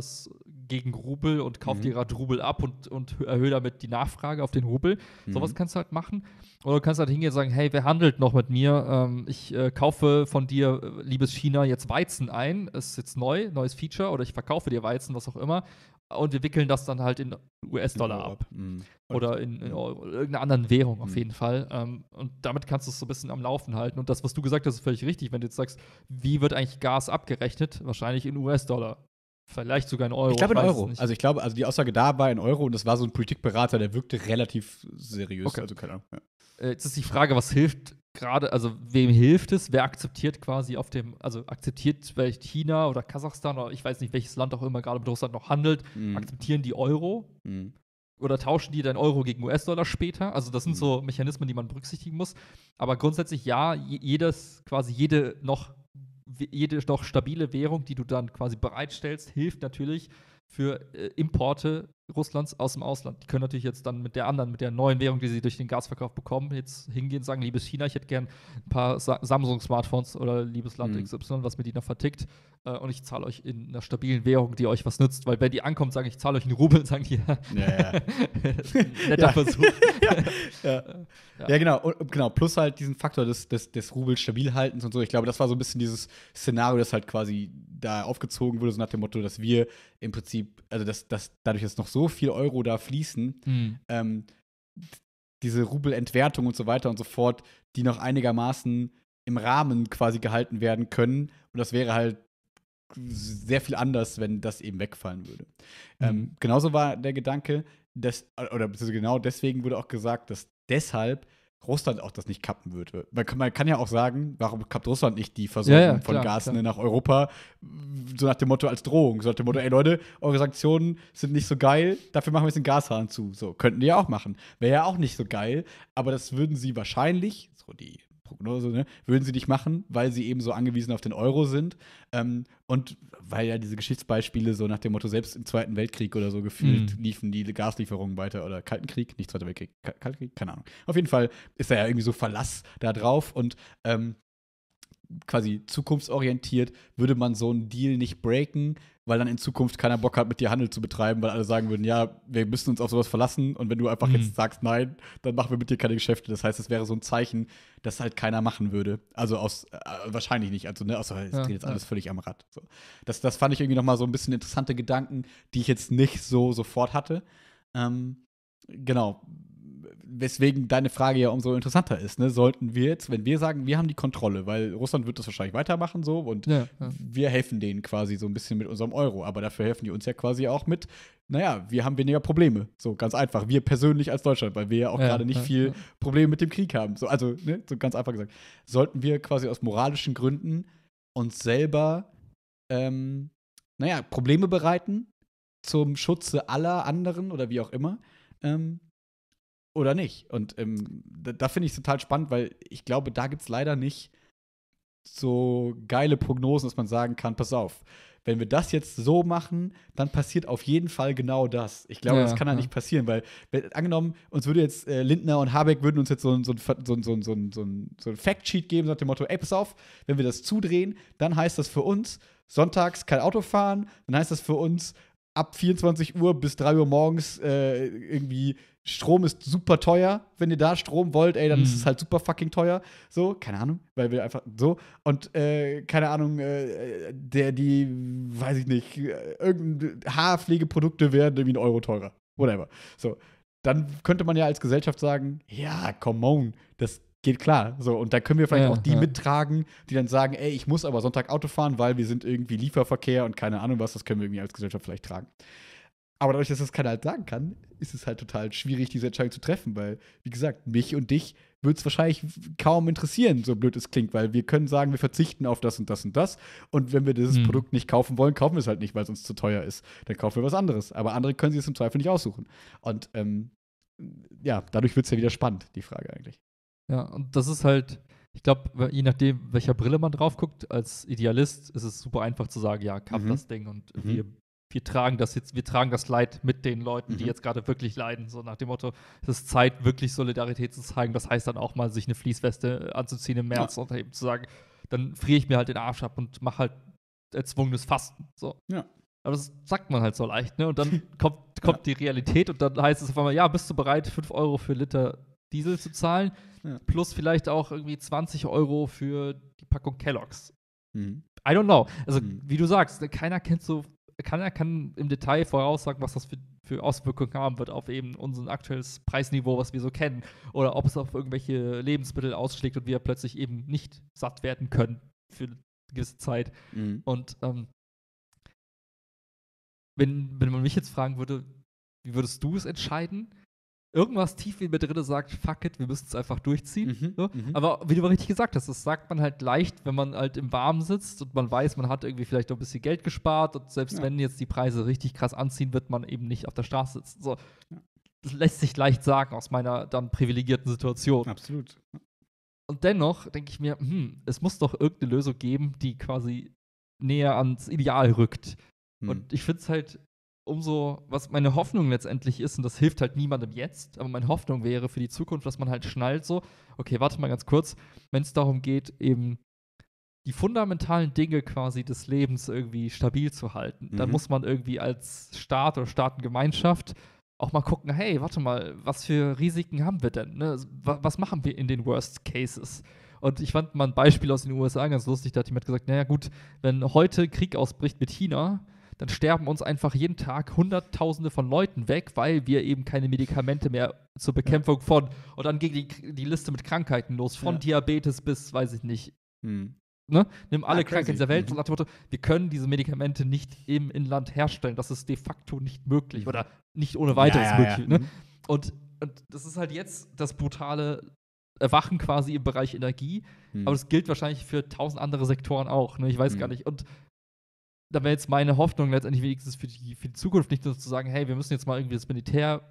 gegen Rubel und kaufe mhm. dir gerade Rubel ab und, und erhöhe damit die Nachfrage auf den Rubel. Mhm. Sowas kannst du halt machen. Oder du kannst halt hingehen und sagen, hey, wer handelt noch mit mir? Ähm, ich äh, kaufe von dir, äh, liebes China, jetzt Weizen ein. Das ist jetzt neu, neues Feature. Oder ich verkaufe dir Weizen, was auch immer und wir wickeln das dann halt in US-Dollar ab. Mhm. Oder in, in, irgendeiner anderen Währung auf mhm. jeden Fall. Ähm, und damit kannst du es so ein bisschen am Laufen halten. Und das, was du gesagt hast, ist völlig richtig, wenn du jetzt sagst, wie wird eigentlich Gas abgerechnet? Wahrscheinlich in US-Dollar. Vielleicht sogar in Euro. Ich glaube in Euro. Also ich glaube, also die Aussage da war in Euro und das war so ein Politikberater, der wirkte relativ seriös. Okay. Also keine Ahnung. Ja. Äh, jetzt ist die Frage, was hilft gerade, also wem hilft es? Wer akzeptiert quasi auf dem, also akzeptiert vielleicht China oder Kasachstan oder ich weiß nicht, welches Land auch immer gerade mit Russland noch handelt, mhm. akzeptieren die Euro? Mhm. Oder tauschen die dann Euro gegen US-Dollar später? Also, das sind mhm. so Mechanismen, die man berücksichtigen muss. Aber grundsätzlich ja, jedes, quasi jede noch, jede noch stabile Währung, die du dann quasi bereitstellst, hilft natürlich für äh, Importe Russlands aus dem Ausland. Die können natürlich jetzt dann mit der anderen, mit der neuen Währung, die sie durch den Gasverkauf bekommen, jetzt hingehen und sagen, liebes China, ich hätte gern ein paar Sa Samsung-Smartphones oder liebes Land mhm. XY, was mir die noch vertickt. Äh, und ich zahle euch in einer stabilen Währung, die euch was nützt. Weil wenn die ankommt, sagen ich zahle euch einen Rubel, sagen die, ja, ja, ja. netter Versuch. ja. ja. genau. Und, genau. Plus halt diesen Faktor des, des, des Rubel stabil haltens und so. Ich glaube, das war so ein bisschen dieses Szenario, das halt quasi da aufgezogen wurde, so nach dem Motto, dass wir im Prinzip, also dass, dass dadurch jetzt noch so viel Euro da fließen, mhm. ähm, diese Rubelentwertung und so weiter und so fort, die noch einigermaßen im Rahmen quasi gehalten werden können. Und das wäre halt sehr viel anders, wenn das eben wegfallen würde. Mhm. Ähm, genauso war der Gedanke, dass, oder genau deswegen wurde auch gesagt, dass deshalb Russland auch das nicht kappen würde. Man kann, man kann ja auch sagen, warum kappt Russland nicht die Versorgung ja, ja, von Gas nach Europa? So nach dem Motto als Drohung, so nach dem Motto, ey Leute, eure Sanktionen sind nicht so geil, dafür machen wir jetzt den Gashahn zu. So, könnten die ja auch machen. Wäre ja auch nicht so geil, aber das würden sie wahrscheinlich, so die Prognose, ne, würden sie nicht machen, weil sie eben so angewiesen auf den Euro sind. Ähm, und weil ja diese Geschichtsbeispiele so nach dem Motto, selbst im Zweiten Weltkrieg oder so gefühlt mhm. liefen die Gaslieferungen weiter oder Kalten Krieg, nicht Zweiter Weltkrieg, Kalten Krieg, keine Ahnung. Auf jeden Fall ist da ja irgendwie so Verlass da drauf und ähm, quasi zukunftsorientiert, würde man so einen Deal nicht breaken, weil dann in Zukunft keiner Bock hat, mit dir Handel zu betreiben, weil alle sagen würden, ja, wir müssen uns auf sowas verlassen und wenn du einfach mhm. jetzt sagst nein, dann machen wir mit dir keine Geschäfte. Das heißt, es wäre so ein Zeichen, dass halt keiner machen würde. Also aus äh, wahrscheinlich nicht, also ne, außer es ja, dreht jetzt ja. alles völlig am Rad. So. Das, das fand ich irgendwie nochmal so ein bisschen interessante Gedanken, die ich jetzt nicht so sofort hatte. Ähm, genau, weswegen deine Frage ja umso interessanter ist, ne? Sollten wir jetzt, wenn wir sagen, wir haben die Kontrolle, weil Russland wird das wahrscheinlich weitermachen so und ja, ja. wir helfen denen quasi so ein bisschen mit unserem Euro, aber dafür helfen die uns ja quasi auch mit, naja, wir haben weniger Probleme. So ganz einfach. Wir persönlich als Deutschland, weil wir ja auch ja, gerade nicht viel Probleme mit dem Krieg haben. So, also, ne? so ganz einfach gesagt. Sollten wir quasi aus moralischen Gründen uns selber, ähm, naja, Probleme bereiten zum Schutze aller anderen oder wie auch immer. Ähm, oder nicht. Und ähm, da, da finde ich es total spannend, weil ich glaube, da gibt es leider nicht so geile Prognosen, dass man sagen kann, pass auf, wenn wir das jetzt so machen, dann passiert auf jeden Fall genau das. Ich glaube, ja, das kann ja. nicht passieren, weil angenommen, uns würde jetzt äh, Lindner und Habeck würden uns jetzt so ein, so ein, so ein, so ein, so ein, so ein, Factsheet geben, nach dem Motto, ey, pass auf, wenn wir das zudrehen, dann heißt das für uns, sonntags kein Auto fahren, dann heißt das für uns, ab 24 Uhr bis 3 Uhr morgens äh, irgendwie Strom ist super teuer. Wenn ihr da Strom wollt, ey, dann mm. ist mhm. es halt super fucking teuer. So, keine Ahnung, weil wir einfach so. Und äh, keine Ahnung, äh, der, die, weiß ich nicht, äh, irgendein Haarpflegeprodukte werden irgendwie einen Euro teurer. Whatever. So. Dann könnte man ja als Gesellschaft sagen, ja, come on, das geht klar. So, und da können wir vielleicht ja, auch die ja. mittragen, die dann sagen, ey, ich muss aber Sonntag Auto fahren, weil wir sind irgendwie Lieferverkehr und keine Ahnung was, das können wir irgendwie als Gesellschaft vielleicht tragen. Aber dadurch, dass das keiner halt sagen kann, ist es halt total schwierig, diese Entscheidung zu treffen, weil, wie gesagt, mich und dich würde es wahrscheinlich kaum interessieren, so blöd es klingt, weil wir können sagen, wir verzichten auf das und das und das. Und wenn wir dieses mhm. Produkt nicht kaufen wollen, kaufen wir es halt nicht, weil es uns zu teuer ist. Dann kaufen wir was anderes. Aber andere können sich es im Zweifel nicht aussuchen. Und ähm, ja, dadurch wird es ja wieder spannend, die Frage eigentlich. Ja, und das ist halt, ich glaube, je nachdem, welcher Brille man drauf guckt, als Idealist ist es super einfach zu sagen, ja, kauf mhm. das Ding und mhm. wir wir tragen das jetzt, wir tragen das Leid mit den Leuten, mhm. die jetzt gerade wirklich leiden. So nach dem Motto, es ist Zeit, wirklich Solidarität zu zeigen. Das heißt dann auch mal, sich eine Fließweste anzuziehen im März ja. und eben zu sagen, dann friere ich mir halt den Arsch ab und mache halt erzwungenes Fasten. So. Ja. Aber das sagt man halt so leicht, ne? Und dann kommt, kommt ja. die Realität und dann heißt es auf einmal, ja, bist du bereit, 5 Euro für Liter Diesel zu zahlen? Ja. Plus vielleicht auch irgendwie 20 Euro für die Packung Kelloggs. Mhm. I don't know. Also, mhm. wie du sagst, keiner kennt so kann er kann im Detail voraussagen, was das für, für Auswirkungen haben wird auf eben unser aktuelles Preisniveau, was wir so kennen. Oder ob es auf irgendwelche Lebensmittel ausschlägt und wir plötzlich eben nicht satt werden können für eine gewisse Zeit. Mhm. Und ähm, wenn, wenn man mich jetzt fragen würde, wie würdest du es entscheiden? irgendwas tief in mir drin sagt, fuck it, wir müssen es einfach durchziehen. Mhm, so. Ne? mhm. Aber wie du mal richtig gesagt hast, das sagt man halt leicht, wenn man halt im Warmen sitzt und man weiß, man hat irgendwie vielleicht noch ein bisschen Geld gespart und selbst ja. wenn jetzt die Preise richtig krass anziehen, wird man eben nicht auf der Straße sitzen. So. Ja. Das lässt sich leicht sagen aus meiner dann privilegierten Situation. Absolut. Und dennoch denke ich mir, hm, es muss doch irgendeine Lösung geben, die quasi näher ans Ideal rückt. Hm. Und ich finde es halt umso, was meine Hoffnung letztendlich ist, und das hilft halt niemandem jetzt, aber meine Hoffnung wäre für die Zukunft, dass man halt schnallt so, okay, warte mal ganz kurz, wenn es darum geht, eben die fundamentalen Dinge quasi des Lebens irgendwie stabil zu halten, mhm. dann muss man irgendwie als Staat oder Staatengemeinschaft auch mal gucken, hey, warte mal, was für Risiken haben wir denn? Ne? Also, was machen wir in den Worst Cases? Und ich fand mal ein Beispiel aus den USA ganz lustig, da hat jemand gesagt, naja gut, wenn heute Krieg ausbricht mit China, dann sterben uns einfach jeden Tag Hunderttausende von Leuten weg, weil wir eben keine Medikamente mehr zur Bekämpfung ja. von und dann ging die, die Liste mit Krankheiten los, von ja. Diabetes bis, weiß ich nicht. Hm. Ne? Nimm alle ah, Krankheiten der Welt mhm. und nach wir können diese Medikamente nicht im Inland herstellen. Das ist de facto nicht möglich mhm. oder nicht ohne weiteres ja, möglich. Ne? Mhm. Und, und das ist halt jetzt das brutale Erwachen quasi im Bereich Energie, hm. aber das gilt wahrscheinlich für tausend andere Sektoren auch. Ne? Ich weiß hm. gar nicht. Und da wäre jetzt meine Hoffnung letztendlich wenigstens für die, für die Zukunft nicht nur zu sagen, hey, wir müssen jetzt mal irgendwie das Militäretat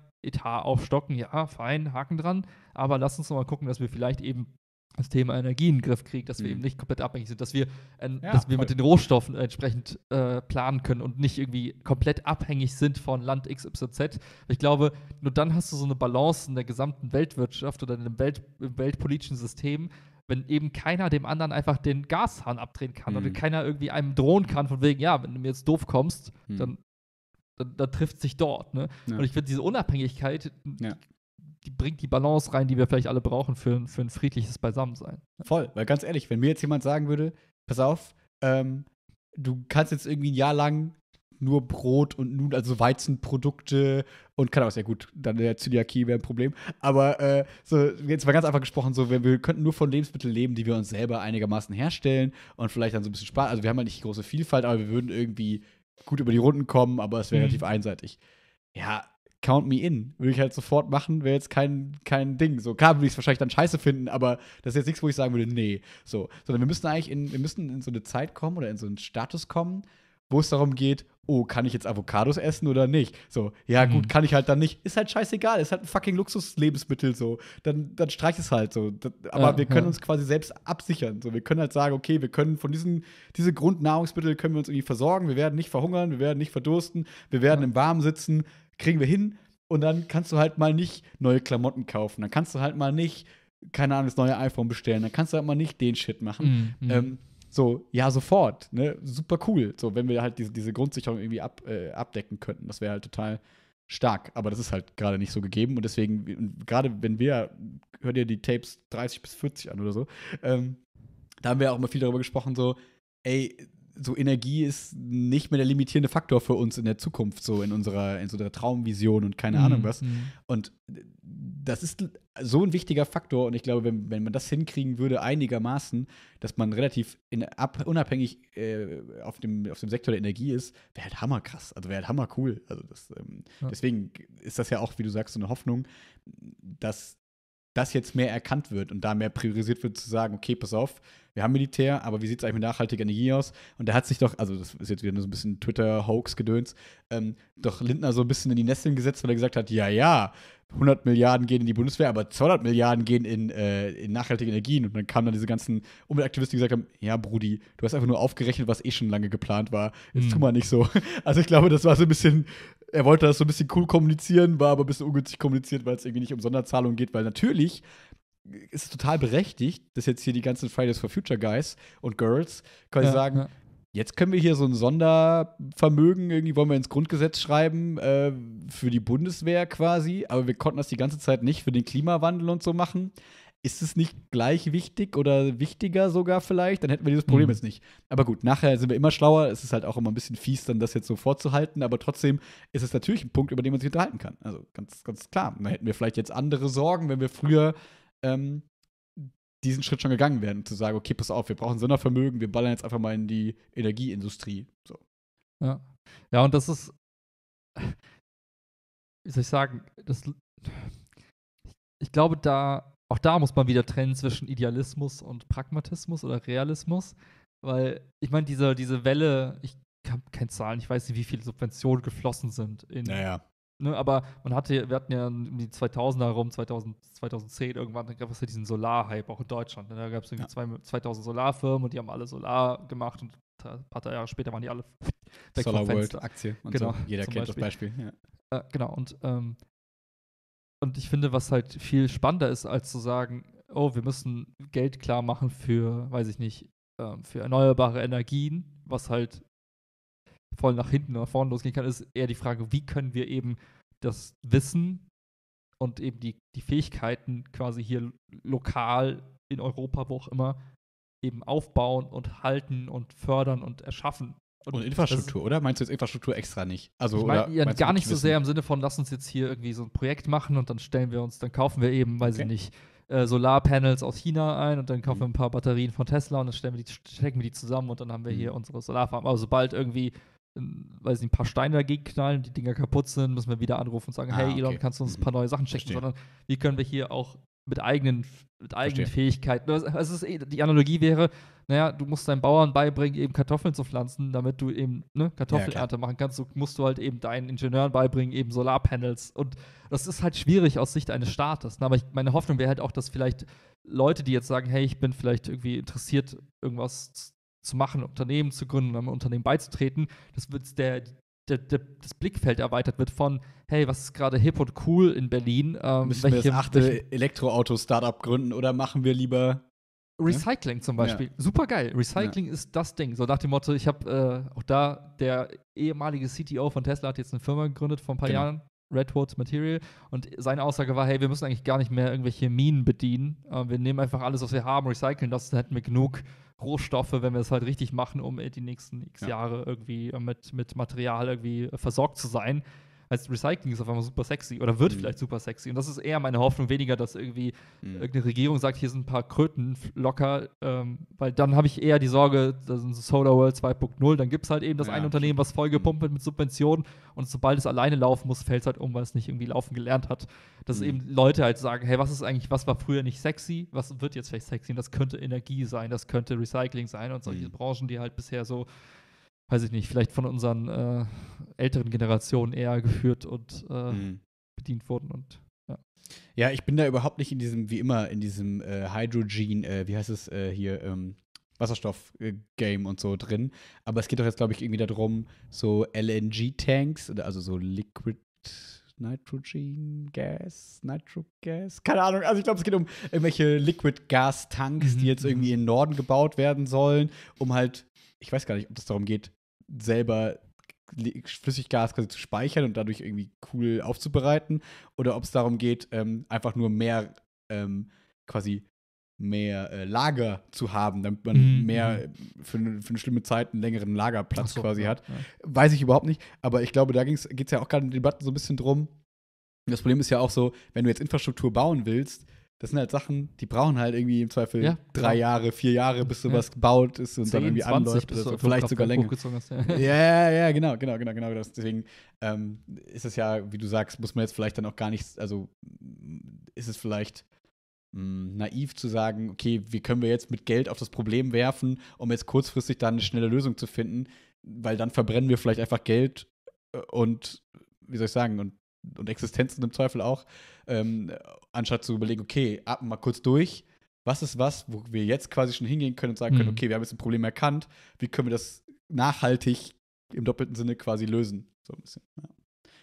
aufstocken, ja, fein, Haken dran, aber lass uns noch mal gucken, dass wir vielleicht eben das Thema Energie in den Griff kriegen, dass wir mhm. eben nicht komplett abhängig sind, dass wir, äh, ja, dass wir mit den Rohstoffen entsprechend äh, planen können und nicht irgendwie komplett abhängig sind von Land XYZ. Ich glaube, nur dann hast du so eine Balance in der gesamten Weltwirtschaft oder in dem Welt, im weltpolitischen System, wenn eben keiner dem anderen einfach den Gashahn abdrehen kann mhm. oder keiner irgendwie einem drohen kann, von wegen, ja, wenn du mir jetzt doof kommst, mhm. dann, dann, dann trifft sich dort. Ne? Ja. Und ich finde, diese Unabhängigkeit, ja. Die bringt die Balance rein, die wir vielleicht alle brauchen für, für ein friedliches Beisammensein. Voll, weil ganz ehrlich, wenn mir jetzt jemand sagen würde, pass auf, ähm, du kannst jetzt irgendwie ein Jahr lang nur Brot und Nudeln, also Weizenprodukte und keine Ahnung, ist ja gut, dann der Zöliakie wäre ein Problem. Aber äh, so, jetzt mal ganz einfach gesprochen, so, wir, wir, könnten nur von Lebensmitteln leben, die wir uns selber einigermaßen herstellen und vielleicht dann so ein bisschen sparen. Also wir haben halt nicht die große Vielfalt, aber wir würden irgendwie gut über die Runden kommen, aber es wäre mhm. relativ einseitig. Ja, count me in. Würde ich halt sofort machen, wäre jetzt kein, kein Ding. So, klar würde ich es wahrscheinlich dann scheiße finden, aber das ist jetzt nichts, wo ich sagen würde, nee. So, sondern wir müssen eigentlich in, wir müssen in so eine Zeit kommen oder in so einen Status kommen, wo es darum geht, oh, kann ich jetzt Avocados essen oder nicht? So, ja, mhm. gut, kann ich halt dann nicht. Ist halt scheißegal, ist halt ein fucking Luxuslebensmittel so. Dann, dann streicht es halt so. aber ja, wir können ja. uns quasi selbst absichern. So, wir können halt sagen, okay, wir können von diesen diese Grundnahrungsmittel können wir uns irgendwie versorgen. Wir werden nicht verhungern, wir werden nicht verdursten, wir werden ja. im Warmen sitzen, kriegen wir hin. Und dann kannst du halt mal nicht neue Klamotten kaufen. Dann kannst du halt mal nicht, keine Ahnung, das neue iPhone bestellen. Dann kannst du halt mal nicht den Shit machen. Mhm. Ähm, so, ja, sofort, ne? Super cool. So, wenn wir halt diese, diese Grundsicherung irgendwie ab, äh, abdecken könnten. Das wäre halt total stark. Aber das ist halt gerade nicht so gegeben. Und deswegen, gerade wenn wir, hört ihr die Tapes 30 bis 40 an oder so, ähm, da haben wir auch mal viel darüber gesprochen, so, ey, so Energie ist nicht mehr der limitierende Faktor für uns in der Zukunft, so in unserer, in so unserer Traumvision und keine mhm. Ahnung was. Mhm. Und das ist so ein wichtiger Faktor und ich glaube, wenn, wenn man das hinkriegen würde, einigermaßen, dass man relativ in, ab, unabhängig äh, auf, dem, auf dem Sektor der Energie ist, wäre halt hammerkrass, also wäre halt hammercool. Also das, ähm, ja. Deswegen ist das ja auch, wie du sagst, so eine Hoffnung, dass das jetzt mehr erkannt wird und da mehr priorisiert wird, zu sagen, okay, pass auf, wir haben Militär, aber wie sieht es eigentlich mit nachhaltiger Energie aus? Und da hat sich doch, also das ist jetzt wieder nur so ein bisschen Twitter-Hoax-Gedöns, ähm, doch Lindner so ein bisschen in die Nesseln gesetzt, weil er gesagt hat, ja, ja, 100 Milliarden gehen in die Bundeswehr, aber 200 Milliarden gehen in, äh, in nachhaltige Energien. Und dann kamen dann diese ganzen Umweltaktivisten, die gesagt haben, ja, Brudi, du hast einfach nur aufgerechnet, was eh schon lange geplant war. Jetzt mhm. tu mal nicht so. Also ich glaube, das war so ein bisschen er wollte das so ein bisschen cool kommunizieren, war aber ein bisschen ungünstig kommuniziert, weil es irgendwie nicht um Sonderzahlungen geht, weil natürlich ist es total berechtigt, dass jetzt hier die ganzen Fridays for Future Guys und Girls quasi ja, sagen, ja. jetzt können wir hier so ein Sondervermögen irgendwie wollen wir ins Grundgesetz schreiben äh, für die Bundeswehr quasi, aber wir konnten das die ganze Zeit nicht für den Klimawandel und so machen ist es nicht gleich wichtig oder wichtiger sogar vielleicht, dann hätten wir dieses Problem mhm. jetzt nicht. Aber gut, nachher sind wir immer schlauer. Es ist halt auch immer ein bisschen fies, dann das jetzt so vorzuhalten, aber trotzdem ist es natürlich ein Punkt, über den man sich unterhalten kann. Also ganz, ganz klar. Dann hätten wir vielleicht jetzt andere Sorgen, wenn wir früher ähm, diesen Schritt schon gegangen wären, zu sagen, okay, pass auf, wir brauchen Sondervermögen, wir ballern jetzt einfach mal in die Energieindustrie. So. Ja. Ja, und das ist, wie soll ich sagen, das, ich glaube, da auch da muss man wieder trennen zwischen Idealismus und Pragmatismus oder Realismus. Weil, ich meine, diese, diese Welle, ich habe keine Zahlen, ich weiß nicht, wie viele Subventionen geflossen sind. In, naja. Ne, aber man hatte, wir hatten ja um die 2000er herum, 2000, 2010 irgendwann, dann gab es ja diesen Solarhype auch in Deutschland. Ne? Da gab es irgendwie ja. zwei, 2000 Solarfirmen und die haben alle Solar gemacht und ein paar Jahre später waren die alle weg Solar vom Fenster. World Aktie. genau, so. Jeder kennt Beispiel. das Beispiel. Ja. Äh, genau, und ähm, und ich finde, was halt viel spannender ist, als zu sagen, oh, wir müssen Geld klar machen für, weiß ich nicht, ähm, für erneuerbare Energien, was halt voll nach hinten oder vorne losgehen kann, ist eher die Frage, wie können wir eben das Wissen und eben die, die Fähigkeiten quasi hier lokal in Europa, wo auch immer, eben aufbauen und halten und fördern und erschaffen. Und, und Infrastruktur, oder? Meinst du jetzt Infrastruktur extra nicht? Also ich mein, ja, gar nicht so sehr im Sinne von, lass uns jetzt hier irgendwie so ein Projekt machen und dann stellen wir uns, dann kaufen wir eben, weiß okay. ich nicht, äh, Solarpanels aus China ein und dann kaufen mhm. wir ein paar Batterien von Tesla und dann stellen wir die, stecken wir die zusammen und dann haben wir mhm. hier unsere Solarfarm. Aber sobald irgendwie ähm, weiß nicht, ein paar Steine dagegen knallen, und die Dinger kaputt sind, müssen wir wieder anrufen und sagen, ah, hey Elon, kannst du uns ein paar mhm. neue Sachen schicken, sondern wie können wir hier auch mit eigenen, mit eigenen Fähigkeiten. Also eh, die Analogie wäre, naja, du musst deinen Bauern beibringen, eben Kartoffeln zu pflanzen, damit du eben ne, Kartoffelernte ja, machen kannst. Du musst du halt eben deinen Ingenieuren beibringen, eben Solarpanels. Und das ist halt schwierig aus Sicht eines Staates. Ne? Aber ich, meine Hoffnung wäre halt auch, dass vielleicht Leute, die jetzt sagen, hey, ich bin vielleicht irgendwie interessiert, irgendwas zu machen, Unternehmen zu gründen, einem Unternehmen beizutreten, das wird der, der, der, das Blickfeld erweitert wird von, hey, was ist gerade hip und cool in Berlin? Ähm, Müssen welche, wir das achte Elektroauto-Startup gründen oder machen wir lieber ne? Recycling ja? zum Beispiel, ja. super geil. Recycling ja. ist das Ding. So nach dem Motto, ich habe äh, auch da, der ehemalige CTO von Tesla hat jetzt eine Firma gegründet vor ein paar genau. Jahren, Redwood Material. Und seine Aussage war, hey, wir müssen eigentlich gar nicht mehr irgendwelche Minen bedienen. Ähm, wir nehmen einfach alles, was wir haben, recyceln das, dann hätten wir genug Rohstoffe, wenn wir es halt richtig machen, um äh, die nächsten x Jahre irgendwie äh, mit, mit Material irgendwie äh, versorgt zu sein heißt Recycling ist auf einmal super sexy oder wird mhm. vielleicht super sexy. Und das ist eher meine Hoffnung, weniger, dass irgendwie mhm. irgendeine Regierung sagt, hier sind ein paar Kröten locker, ähm, weil dann habe ich eher die Sorge, das ist ein Solar World 2.0, dann gibt es halt eben das ja. eine Unternehmen, was vollgepumpt mhm. wird mit Subventionen und sobald es alleine laufen muss, fällt es halt um, weil es nicht irgendwie laufen gelernt hat. Dass mhm. eben Leute halt sagen, hey, was ist eigentlich, was war früher nicht sexy, was wird jetzt vielleicht sexy? Und das könnte Energie sein, das könnte Recycling sein und solche mhm. Branchen, die halt bisher so weiß ich nicht, vielleicht von unseren äh, älteren Generationen eher geführt und äh, mhm. bedient wurden und ja. ja. ich bin da überhaupt nicht in diesem, wie immer, in diesem äh, Hydrogen, äh, wie heißt es äh, hier, ähm, Wasserstoff-Game und so drin. Aber es geht doch jetzt, glaube ich, irgendwie darum, so LNG-Tanks, also so Liquid Nitrogen Gas, Nitrogas, keine Ahnung. Also ich glaube, es geht um irgendwelche Liquid Gas Tanks, die mhm. jetzt irgendwie mhm. in Norden gebaut werden sollen, um halt ich weiß gar nicht, ob es darum geht, selber Flüssiggas quasi zu speichern und dadurch irgendwie cool aufzubereiten oder ob es darum geht, ähm, einfach nur mehr ähm, quasi mehr äh, Lager zu haben, damit man mhm. mehr mhm. für, für, eine schlimme Zeit einen längeren Lagerplatz so, quasi ja, hat. Ja. Weiß ich überhaupt nicht, aber ich glaube, da geht es ja auch gerade in den Debatten so ein bisschen drum. Das Problem ist ja auch so, wenn du jetzt Infrastruktur bauen willst, das sind halt Sachen, die brauchen halt irgendwie im Zweifel ja, drei ja. Jahre, vier Jahre, bis sowas ja. gebaut ist und 10, dann irgendwie anläuft. Bis du vielleicht sogar länger. ja. ja, ja, genau, genau, genau, genau. deswegen ähm, ist es ja, wie du sagst, muss man jetzt vielleicht dann auch gar nichts, also ist es vielleicht mh, hm, naiv zu sagen, okay, wie können wir jetzt mit Geld auf das Problem werfen, um jetzt kurzfristig dann eine schnelle Lösung zu finden, weil dann verbrennen wir vielleicht einfach Geld äh, und wie soll ich sagen, und und Existenzen im Zweifel auch, ähm, anstatt zu überlegen, okay, ab mal kurz durch, was ist was, wo wir jetzt quasi schon hingehen können und sagen mhm. können, okay, wir haben jetzt ein Problem erkannt, wie können wir das nachhaltig im doppelten Sinne quasi lösen? So ein bisschen. Ja.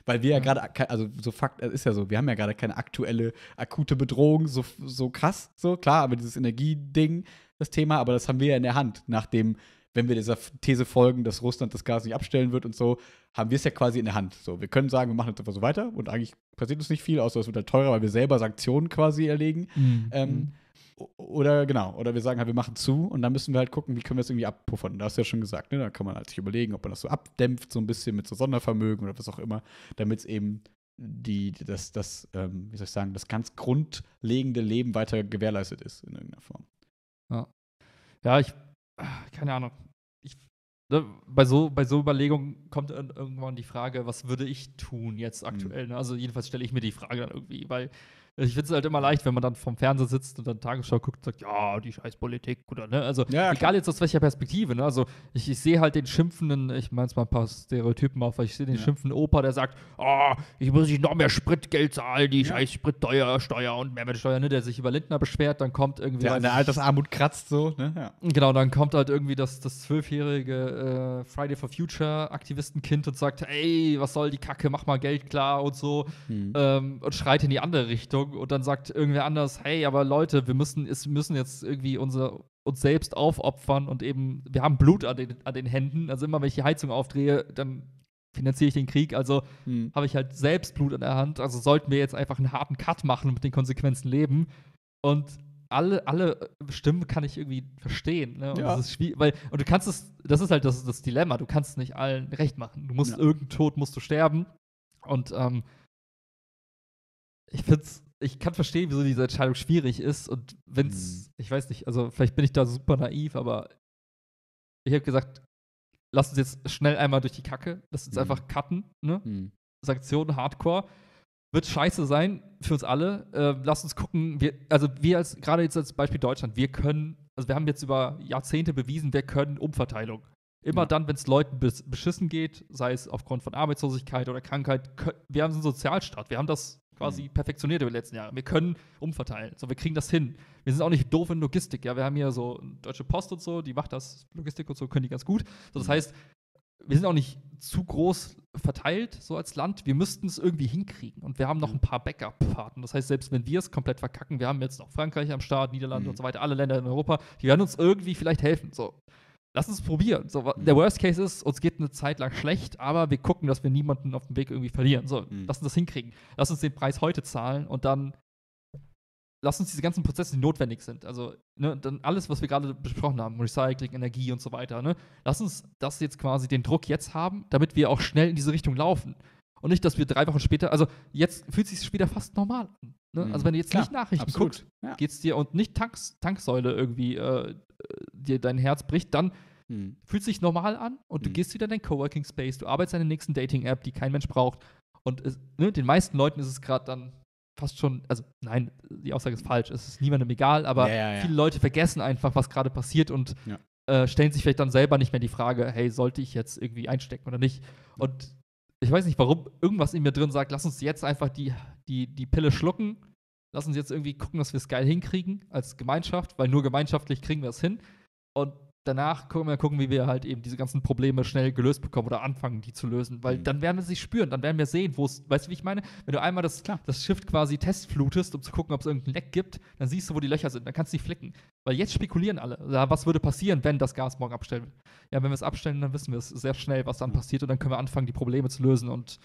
Weil wir ja, ja gerade, also so Fakt, äh, ist ja so, wir haben ja gerade keine aktuelle, akute Bedrohung, so, so krass, so klar, aber dieses Energieding, das Thema, aber das haben wir ja in der Hand, nachdem wenn wir dieser These folgen, dass Russland das Gas nicht abstellen wird und so, haben wir es ja quasi in der Hand. So, wir können sagen, wir machen jetzt einfach so weiter und eigentlich passiert uns nicht viel, außer es wird halt teurer, weil wir selber Sanktionen quasi erlegen. Mhm. mhm. Ähm, oder genau, oder wir sagen halt, wir machen zu und dann müssen wir halt gucken, wie können wir es irgendwie abpuffern. Da hast du ja schon gesagt, ne? Da kann man halt sich überlegen, ob man das so abdämpft, so ein bisschen mit so Sondervermögen oder was auch immer, damit es eben die, das, das, ähm, wie soll ich sagen, das ganz grundlegende Leben weiter gewährleistet ist in irgendeiner Form. Ja. Ja, ich keine Ahnung. Ich, ne, bei, so, bei so Überlegungen kommt irgendwann die Frage, was würde ich tun jetzt hm. aktuell? Mhm. Ne? Also jedenfalls stelle ich mir die Frage dann irgendwie, weil ich finde es halt immer leicht, wenn man dann vom Fernseher sitzt und dann Tagesschau guckt und sagt, ja, die scheiß Politik oder ne? Also ja, egal jetzt aus welcher Perspektive, ne? Also ich, ich sehe halt den schimpfenden, ich meine es mal ein paar Stereotypen auf, weil ich sehe den ja. schimpfenden Opa, der sagt, oh, ich muss nicht noch mehr Spritgeld zahlen, die ja. scheiß Spritsteuer, Steuer und Mehrwertsteuer, ne? Der sich über Lindner beschwert, dann kommt irgendwie. Ja, der Altersarmut kratzt so, ne? Ja. Genau, dann kommt halt irgendwie das, das zwölfjährige äh, Friday for Future Aktivistenkind und sagt, ey, was soll die Kacke, mach mal Geld klar und so hm. ähm, und schreit in die andere Richtung und dann sagt irgendwer anders, hey, aber Leute, wir müssen, ist, müssen jetzt irgendwie unser, uns selbst aufopfern und eben, wir haben Blut an den, an den Händen. Also immer wenn ich die Heizung aufdrehe, dann finanziere ich den Krieg. Also hm. habe ich halt selbst Blut an der Hand. Also sollten wir jetzt einfach einen harten Cut machen und mit den Konsequenzen leben. Und alle, alle Stimmen kann ich irgendwie verstehen. Ne? Und, ja. weil, und du kannst es, das ist halt das, das Dilemma, du kannst nicht allen recht machen. Du musst ja. irgendeinen Tod musst du sterben. Und ähm, ich finde es ich kann verstehen, wieso diese Entscheidung schwierig ist. Und wenn es, mhm. ich weiß nicht, also vielleicht bin ich da super naiv, aber ich habe gesagt, lass uns jetzt schnell einmal durch die Kacke, lass uns mhm. einfach cutten, ne? Mhm. Sanktionen, Hardcore. Wird scheiße sein für uns alle. Ähm, lass uns gucken, wir, also wir als, gerade jetzt als Beispiel Deutschland, wir können, also wir haben jetzt über Jahrzehnte bewiesen, wir können Umverteilung. Immer ja. dann, wenn es Leuten bes beschissen geht, sei es aufgrund von Arbeitslosigkeit oder Krankheit, können, wir haben einen Sozialstaat, wir haben das quasi mhm. perfektioniert über die letzten Jahre. Wir können umverteilen. So, wir kriegen das hin. Wir sind auch nicht doof in Logistik. Ja, wir haben hier so Deutsche Post und so, die macht das, Logistik und so, können die ganz gut. So, das mhm. heißt, wir sind auch nicht zu groß verteilt, so als Land. Wir müssten es irgendwie hinkriegen. Und wir haben noch mhm. ein paar Backup-Fahrten. Das heißt, selbst wenn wir es komplett verkacken, wir haben jetzt noch Frankreich am Start, Niederlande mhm. und so weiter, alle Länder in Europa, die werden uns irgendwie vielleicht helfen. So lass uns probieren. So, der Worst Case ist, uns geht eine Zeit lang schlecht, aber wir gucken, dass wir niemanden auf dem Weg irgendwie verlieren. So, mhm. lass uns das hinkriegen. Lass uns den Preis heute zahlen und dann lass uns diese ganzen Prozesse, die notwendig sind, also ne, dann alles, was wir gerade besprochen haben, Recycling, Energie und so weiter, ne, lass uns das jetzt quasi den Druck jetzt haben, damit wir auch schnell in diese Richtung laufen. Und nicht, dass wir drei Wochen später, also jetzt fühlt sich später fast normal an. Ne? Mhm. Also wenn du jetzt Klar, nicht Nachrichten absolut. guckst, ja. geht's dir und nicht Tanks, Tanksäule irgendwie äh, dir dein Herz bricht, dann mhm. fühlt sich normal an und du mhm. gehst wieder in dein Coworking Space, du arbeitest an der nächsten Dating-App, die kein Mensch braucht. Und es, ne, den meisten Leuten ist es gerade dann fast schon, also nein, die Aussage ist falsch, es ist niemandem egal, aber ja, ja, viele Leute vergessen einfach, was gerade passiert und äh, stellen sich vielleicht dann selber nicht mehr die Frage, hey, sollte ich jetzt irgendwie einstecken oder nicht? Und ich weiß nicht warum, irgendwas in mir drin sagt, lass uns jetzt einfach die, die, die Pille schlucken. Lass uns jetzt irgendwie gucken, dass wir es geil hinkriegen als Gemeinschaft, weil nur gemeinschaftlich kriegen wir es hin. Und danach können wir gucken, wie wir halt eben diese ganzen Probleme schnell gelöst bekommen oder anfangen, die zu lösen. Weil mhm. dann werden wir sie spüren, dann werden wir sehen, wo es, weißt du, wie ich meine? Wenn du einmal das, Klar. das Schiff quasi testflutest, um zu gucken, ob es irgendein Leck gibt, dann siehst du, wo die Löcher sind, dann kannst du die flicken. Weil jetzt spekulieren alle, was würde passieren, wenn das Gas morgen abstellen will. Ja, wenn wir es abstellen, dann wissen wir es sehr schnell, was dann mhm. passiert und dann können wir anfangen, die Probleme zu lösen und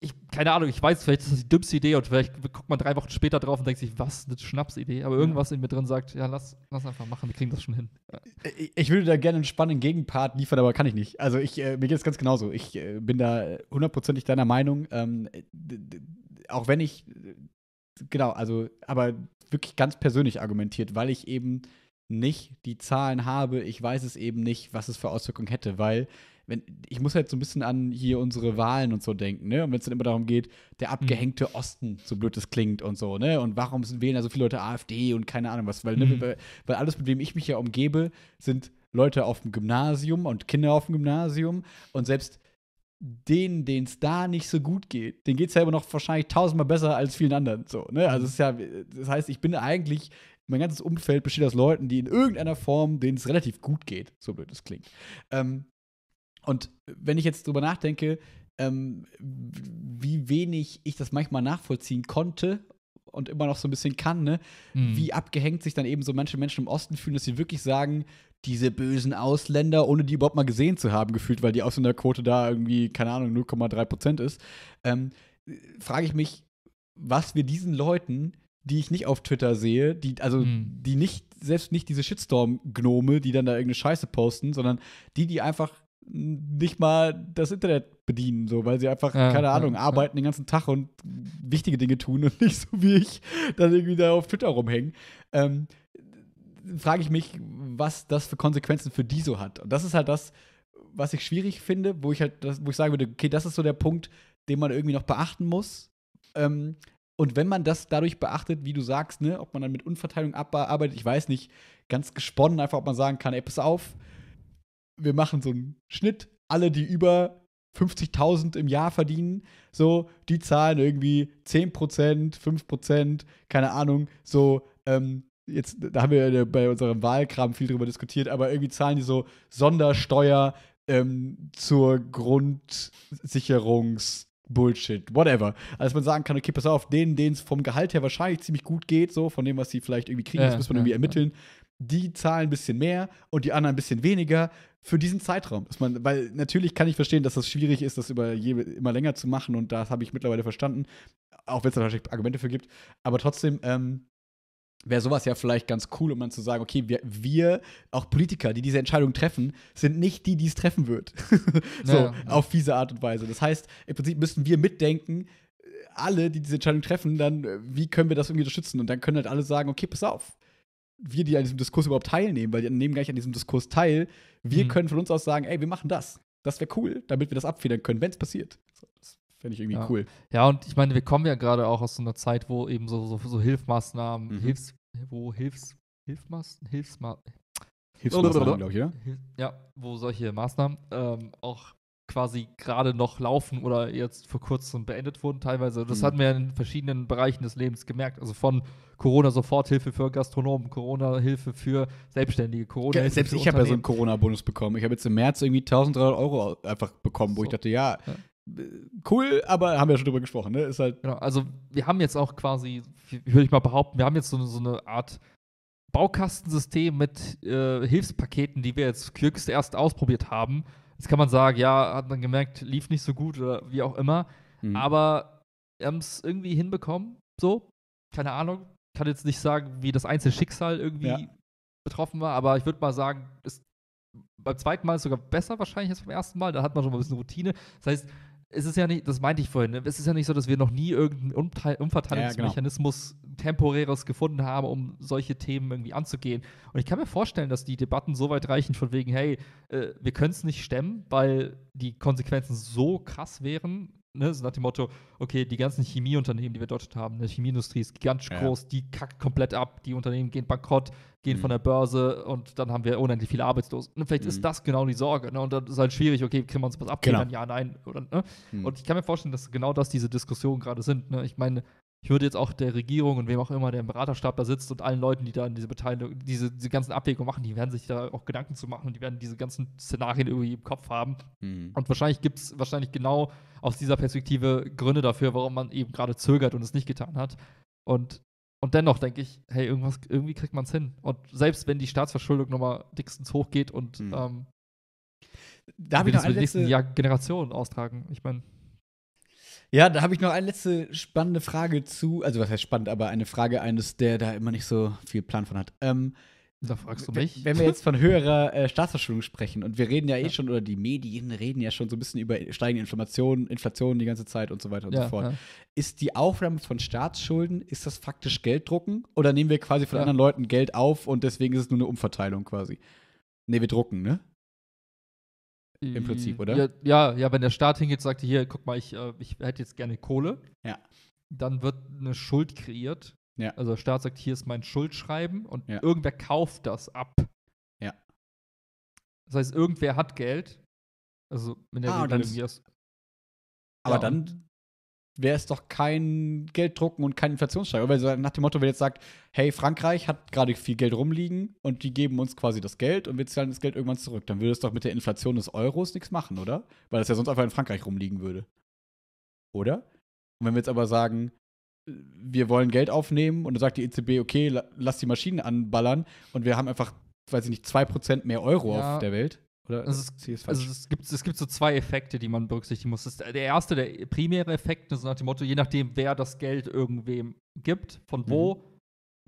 ich, keine Ahnung, ich weiß, vielleicht ist das die dümmste Idee und vielleicht guckt man drei Wochen später drauf und denkt sich, was, eine Schnapsidee. Aber irgendwas in mir drin sagt, ja, lass, lass einfach machen, wir kriegen das schon hin. Ja. Ich, ich, würde da gerne einen spannenden Gegenpart liefern, aber kann ich nicht. Also ich, äh, mir geht es ganz genauso. Ich äh, bin da hundertprozentig deiner Meinung. Ähm, auch wenn ich, genau, also, aber wirklich ganz persönlich argumentiert, weil ich eben nicht die Zahlen habe, ich weiß es eben nicht, was es für Auswirkungen hätte, weil wenn, ich muss halt so ein bisschen an hier unsere Wahlen und so denken, ne? Und wenn es dann immer darum geht, der hm. abgehängte Osten, so blöd das klingt und so, ne? Und warum sind wählen da so viele Leute AfD und keine Ahnung was, weil, mhm. ne, hm. weil alles, mit dem ich mich ja umgebe, sind Leute auf dem Gymnasium und Kinder auf dem Gymnasium und selbst denen, denen es da nicht so gut geht, denen geht es ja immer noch wahrscheinlich tausendmal besser als vielen anderen. So, ne? Also hm. es ja, das heißt, ich bin eigentlich mein ganzes Umfeld besteht aus Leuten, die in irgendeiner Form, denen es relativ gut geht, so blöd es klingt. Ähm, und wenn ich jetzt drüber nachdenke, ähm, wie wenig ich das manchmal nachvollziehen konnte und immer noch so ein bisschen kann, ne? Mhm. wie abgehängt sich dann eben so manche Menschen im Osten fühlen, dass sie wirklich sagen, diese bösen Ausländer, ohne die überhaupt mal gesehen zu haben, gefühlt, weil die Ausländerquote da irgendwie, keine Ahnung, 0,3 Prozent ist, ähm, frage ich mich, was wir diesen Leuten, die ich nicht auf Twitter sehe, die, also mhm. die nicht, selbst nicht diese Shitstorm-Gnome, die dann da irgendeine Scheiße posten, sondern die, die einfach nicht mal das Internet bedienen, so, weil sie einfach, ja, keine Ahnung, ja, arbeiten den ganzen Tag und wichtige Dinge tun und nicht so wie ich dann irgendwie da auf Twitter rumhängen. Ähm, Frage ich mich, was das für Konsequenzen für die so hat. Und das ist halt das, was ich schwierig finde, wo ich halt, das, wo ich sagen würde, okay, das ist so der Punkt, den man irgendwie noch beachten muss. Ähm, und wenn man das dadurch beachtet, wie du sagst, ne, ob man dann mit Unverteilung arbeitet, ich weiß nicht, ganz gesponnen einfach, ob man sagen kann, ey, pass auf, wir machen so einen Schnitt, alle, die über 50.000 im Jahr verdienen, so, die zahlen irgendwie 10%, 5%, keine Ahnung, so, ähm, jetzt, da haben wir bei unserem Wahlkram viel drüber diskutiert, aber irgendwie zahlen die so Sondersteuer ähm, zur Grundsicherungs- Bullshit, whatever. Also man sagen kann, okay, pass auf, denen, denen es vom Gehalt her wahrscheinlich ziemlich gut geht, so von dem, was sie vielleicht irgendwie kriegen, ja, das muss man ja, irgendwie ermitteln, ja die zahlen ein bisschen mehr und die anderen ein bisschen weniger für diesen Zeitraum. Dass man, weil natürlich kann ich verstehen, dass das schwierig ist, das über je, immer länger zu machen und das habe ich mittlerweile verstanden, auch wenn es da natürlich Argumente für gibt. Aber trotzdem ähm, wäre sowas ja vielleicht ganz cool, um dann zu sagen, okay, wir, wir, auch Politiker, die diese Entscheidung treffen, sind nicht die, die es treffen wird. so, ja, ja. auf fiese Art und Weise. Das heißt, im Prinzip müssen wir mitdenken, äh, alle, die diese Entscheidung treffen, dann, äh, wie können wir das irgendwie unterstützen? Und dann können halt alle sagen, okay, pass auf, wir, die an diesem Diskurs überhaupt teilnehmen, weil die nehmen gar nicht an diesem Diskurs teil, wir mhm. können von uns aus sagen, ey, wir machen das. Das wäre cool, damit wir das abfedern können, wenn es passiert. So, das fände ich irgendwie ja. cool. Ja, und ich meine, wir kommen ja gerade auch aus so einer Zeit, wo eben so, so, so Hilfsmaßnahmen, mhm. Hilfs, wo Hilfs, Hilfmas, Hilfsma Hilfsmaßnahmen, glaube ich, ja? Ja, wo solche Maßnahmen ähm, auch quasi gerade noch laufen oder jetzt vor kurzem beendet wurden teilweise. Das mhm. hatten wir in verschiedenen Bereichen des Lebens gemerkt. Also von Corona-Soforthilfe für Gastronomen, corona hilfe für Selbstständige, Corona. Ja, selbst ich habe ja so einen Corona-Bonus bekommen. Ich habe jetzt im März irgendwie 1300 Euro einfach bekommen, wo so. ich dachte, ja, ja äh, cool, aber haben wir ja schon drüber gesprochen, ne? Ist halt. Genau, also wir haben jetzt auch quasi, würde ich mal behaupten, wir haben jetzt so eine, so eine Art Baukastensystem mit äh, Hilfspaketen, die wir jetzt kürzlich erst ausprobiert haben, Jetzt kann man sagen, ja, hat man gemerkt, lief nicht so gut oder wie auch immer. Mhm. Aber wir haben es irgendwie hinbekommen, so. Keine Ahnung. Kann jetzt nicht sagen, wie das einzelne Schicksal irgendwie ja. betroffen war, aber ich würde mal sagen, ist beim zweiten Mal ist sogar besser wahrscheinlich als beim ersten Mal. Da hat man schon mal ein bisschen Routine. Das heißt, es ist ja nicht, das meinte ich vorhin, ne? es ist ja nicht so, dass wir noch nie irgendeinen Umverteilungsmechanismus ja, genau. temporäres gefunden haben, um solche Themen irgendwie anzugehen. Und ich kann mir vorstellen, dass die Debatten so weit reichen, von wegen, hey, äh, wir können es nicht stemmen, weil die Konsequenzen so krass wären, ne, so nach dem Motto, okay, die ganzen Chemieunternehmen, die wir dort haben, die ne, Chemieindustrie ist gigantisch ja. groß, die kackt komplett ab, die Unternehmen gehen bankrott, gehen mhm. von der Börse und dann haben wir unendlich viele Arbeitslose. Und vielleicht mhm. ist das genau die Sorge. Ne? Und dann ist halt schwierig, okay, können wir uns was abgeben? Genau. Ja, nein. Oder, ne? mhm. Und ich kann mir vorstellen, dass genau das diese Diskussionen gerade sind. Ne? Ich meine, ich würde jetzt auch der Regierung und wem auch immer, der im Beraterstab da sitzt und allen Leuten, die da diese Beteiligung, diese, diese ganzen Abwägungen machen, die werden sich da auch Gedanken zu machen und die werden diese ganzen Szenarien irgendwie im Kopf haben. Mhm. Und wahrscheinlich gibt es wahrscheinlich genau aus dieser Perspektive Gründe dafür, warum man eben gerade zögert und es nicht getan hat. Und, und dennoch denke ich, hey, irgendwas, irgendwie kriegt man es hin. Und selbst wenn die Staatsverschuldung nochmal dickstens hochgeht und mhm. ähm, da habe ich noch eine letzte Generation austragen. Ich meine. Ja, da habe ich noch eine letzte spannende Frage zu. Also, was heißt spannend, aber eine Frage eines, der da immer nicht so viel Plan von hat. Ähm, da fragst du mich. Wenn wir jetzt von höherer äh, Staatsverschuldung sprechen und wir reden ja eh ja. schon, oder die Medien reden ja schon so ein bisschen über steigende Inflation, Inflation die ganze Zeit und so weiter und ja, so fort. Ja. Ist die Aufnahme von Staatsschulden, ist das faktisch Gelddrucken oder nehmen wir quasi von anderen Leuten Geld auf und deswegen ist es nur eine Umverteilung quasi? Nee, wir drucken, ne? Im Prinzip, hm, oder? Ja, ja, ja, wenn der Staat hingeht und sagt, hier, guck mal, ich, äh, ich hätte jetzt gerne Kohle, ja. dann wird eine Schuld kreiert. Ja. Also der Staat sagt, hier ist mein Schuldschreiben und ja. irgendwer kauft das ab. Ja. Das heißt, irgendwer hat Geld. Also wenn der ah, Regel dann, Aber dann wäre es doch kein Gelddrucken und kein Inflationssteiger. Weil nach dem Motto, wenn jetzt sagt, hey, Frankreich hat gerade viel Geld rumliegen und die geben uns quasi das Geld und wir zahlen das Geld irgendwann zurück, dann würde es doch mit der Inflation des Euros nichts machen, oder? Weil das ja sonst einfach in Frankreich rumliegen würde. Oder? Und wenn wir jetzt aber sagen, wir wollen Geld aufnehmen und dann sagt die EZB, okay, lass die Maschinen anballern und wir haben einfach, weiß ich nicht, 2% mehr Euro ja. auf der Welt oder also es, ist also es, gibt, es gibt so zwei Effekte, die man berücksichtigen muss. Das, der erste, der primäre Effekt, ist nach dem Motto, je nachdem, wer das Geld irgendwem gibt, von wo,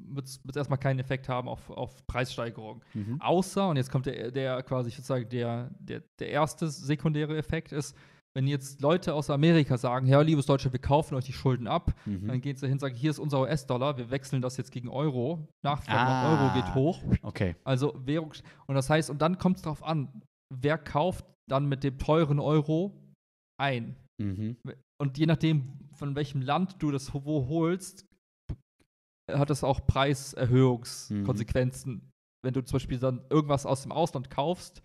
mhm. wird es erstmal keinen Effekt haben auf, auf Preissteigerung. Mhm. Außer, und jetzt kommt der, der quasi, ich würde sagen, der, der, der erste sekundäre Effekt ist, wenn jetzt Leute aus Amerika sagen, ja, liebes Deutsche, wir kaufen euch die Schulden ab, mhm. dann gehen sie hin und sagen, hier ist unser US-Dollar, wir wechseln das jetzt gegen Euro, Nachfrage ah, Euro geht hoch. Okay. Also Währung. Und das heißt, und dann kommt es darauf an, wer kauft dann mit dem teuren Euro ein? Mhm. Und je nachdem, von welchem Land du das wo holst, hat das auch Preiserhöhungskonsequenzen. Mhm. Wenn du zum Beispiel dann irgendwas aus dem Ausland kaufst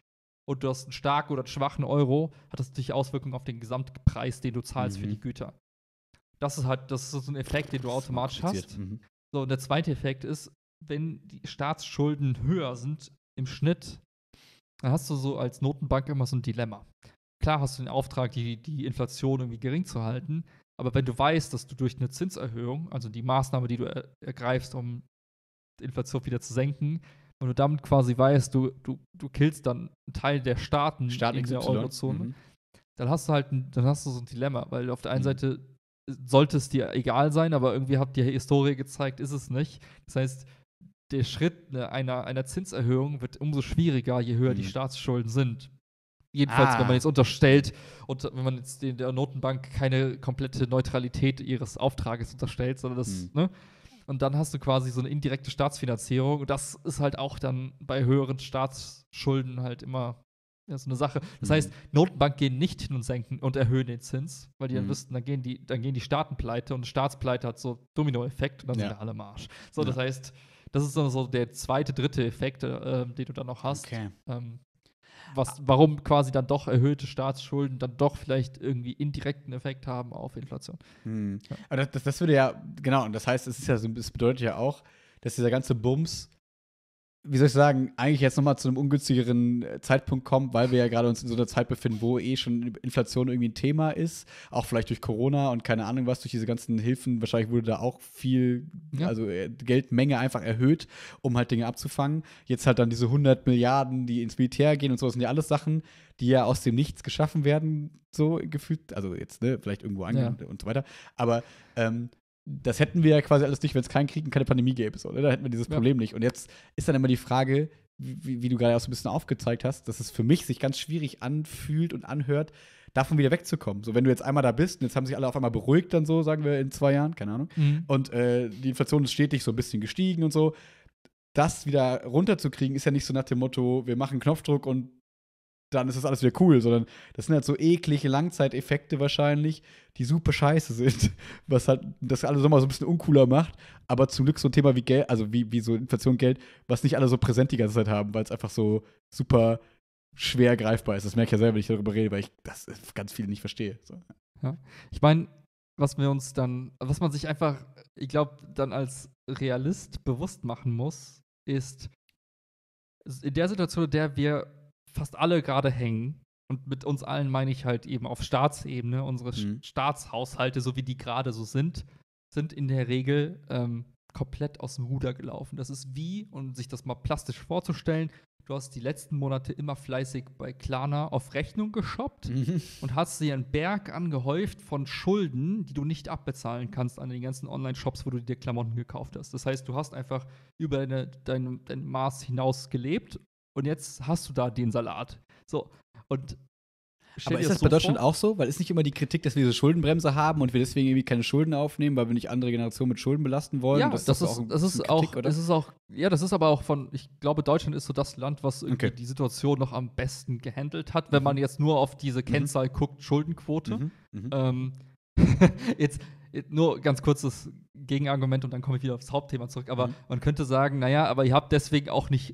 und du hast einen starken oder einen schwachen Euro, hat das natürlich Auswirkungen auf den Gesamtpreis, den du zahlst mhm. für die mhm. Güter. Das ist halt, das ist so ein Effekt, den du automatisch hast. Mhm. So, und der zweite Effekt ist, wenn die Staatsschulden höher sind im Schnitt, dann hast du so als Notenbank immer so ein Dilemma. Klar hast du den Auftrag, die, die Inflation irgendwie gering zu halten, aber wenn du weißt, dass du durch eine Zinserhöhung, also die Maßnahme, die du er ergreifst, um die Inflation wieder zu senken, wenn du damit quasi weißt, du, du, du killst dann einen Teil der Staaten Staat in XY. der Eurozone, mhm. dann hast du halt ein, dann hast du so ein Dilemma, weil auf der einen mhm. Seite sollte es dir egal sein, aber irgendwie hat die Historie gezeigt, ist es nicht. Das heißt, der Schritt ne, einer, einer Zinserhöhung wird umso schwieriger, je höher mhm. die Staatsschulden sind. Jedenfalls, ah. wenn man jetzt unterstellt und wenn man jetzt der Notenbank keine komplette Neutralität ihres Auftrages unterstellt, sondern das, mhm. ne? Und dann hast du quasi so eine indirekte Staatsfinanzierung. Und das ist halt auch dann bei höheren Staatsschulden halt immer ja, so eine Sache. Das mhm. heißt, Notenbank gehen nicht hin und senken und erhöhen den Zins, weil die dann mhm. wüssten, dann gehen die, dann gehen die Staaten pleite und Staatspleite hat so Dominoeffekt und dann ja. sind wir alle Marsch. So, ja. das heißt, das ist dann so der zweite, dritte Effekt, äh, ähm, den du dann noch hast. Okay. Ähm, was, warum quasi dann doch erhöhte Staatsschulden dann doch vielleicht irgendwie indirekten Effekt haben auf Inflation. Hm. Ja. Aber das, das, würde ja, genau, und das heißt, es ist ja so, es bedeutet ja auch, dass dieser ganze Bums wie soll ich sagen, eigentlich jetzt nochmal zu einem ungünstigeren äh, Zeitpunkt kommen, weil wir ja gerade uns in so einer Zeit befinden, wo eh schon Inflation irgendwie ein Thema ist, auch vielleicht durch Corona und keine Ahnung was, durch diese ganzen Hilfen, wahrscheinlich wurde da auch viel, ja. also äh, Geldmenge einfach erhöht, um halt Dinge abzufangen. Jetzt halt dann diese 100 Milliarden, die ins Militär gehen und so, das sind ja alles Sachen, die ja aus dem Nichts geschaffen werden, so gefühlt, also jetzt, ne, vielleicht irgendwo ange ja. und so weiter, aber ähm, das hätten wir ja quasi alles nicht, wenn es keinen Krieg und keine Pandemie gäbe. So, ne? Da hätten wir dieses Problem nicht. Und jetzt ist dann immer die Frage, wie, wie du gerade auch so ein bisschen aufgezeigt hast, dass es für mich sich ganz schwierig anfühlt und anhört, davon wieder wegzukommen. So, wenn du jetzt einmal da bist und jetzt haben sich alle auf einmal beruhigt, dann so, sagen wir in zwei Jahren, keine Ahnung, mhm. und äh, die Inflation ist stetig so ein bisschen gestiegen und so. Das wieder runterzukriegen, ist ja nicht so nach dem Motto, wir machen Knopfdruck und dann ist das alles wieder cool, sondern das sind halt so eklige Langzeiteffekte wahrscheinlich, die super scheiße sind, was halt das alles nochmal so ein bisschen uncooler macht, aber zum Glück so ein Thema wie Geld, also wie, wie so Inflation, Geld, was nicht alle so präsent die ganze Zeit haben, weil es einfach so super schwer greifbar ist. Das merke ich ja selber, wenn ich darüber rede, weil ich das ganz viele nicht verstehe. So. Ja. Ich meine, was wir uns dann, was man sich einfach, ich glaube, dann als Realist bewusst machen muss, ist in der Situation, in der wir fast alle gerade hängen, und mit uns allen meine ich halt eben auf Staatsebene, unsere mhm. Staatshaushalte, so wie die gerade so sind, sind in der Regel ähm, komplett aus dem Ruder gelaufen. Das ist wie, um sich das mal plastisch vorzustellen, du hast die letzten Monate immer fleißig bei Klarna auf Rechnung geshoppt mhm. und hast dir einen Berg angehäuft von Schulden, die du nicht abbezahlen kannst an den ganzen Online-Shops, wo du dir Klamotten gekauft hast. Das heißt, du hast einfach über deine, dein, dein Maß hinaus gelebt und jetzt hast du da den Salat. So, und aber ist das, so bei Deutschland vor? auch so? Weil ist nicht immer die Kritik, dass wir diese Schuldenbremse haben und wir deswegen irgendwie keine Schulden aufnehmen, weil wir nicht andere Generationen mit Schulden belasten wollen? Ja, das, ist, auch ja, das ist aber auch von, ich glaube, Deutschland ist so das Land, was irgendwie okay. die Situation noch am besten gehandelt hat, wenn mhm. man jetzt nur auf diese mhm. Kennzahl mhm. guckt, Schuldenquote. Mhm. mhm. Ähm, jetzt nur ganz kurzes Gegenargument und dann komme ich wieder aufs Hauptthema zurück. Aber mhm. man könnte sagen, naja, aber ihr habt deswegen auch nicht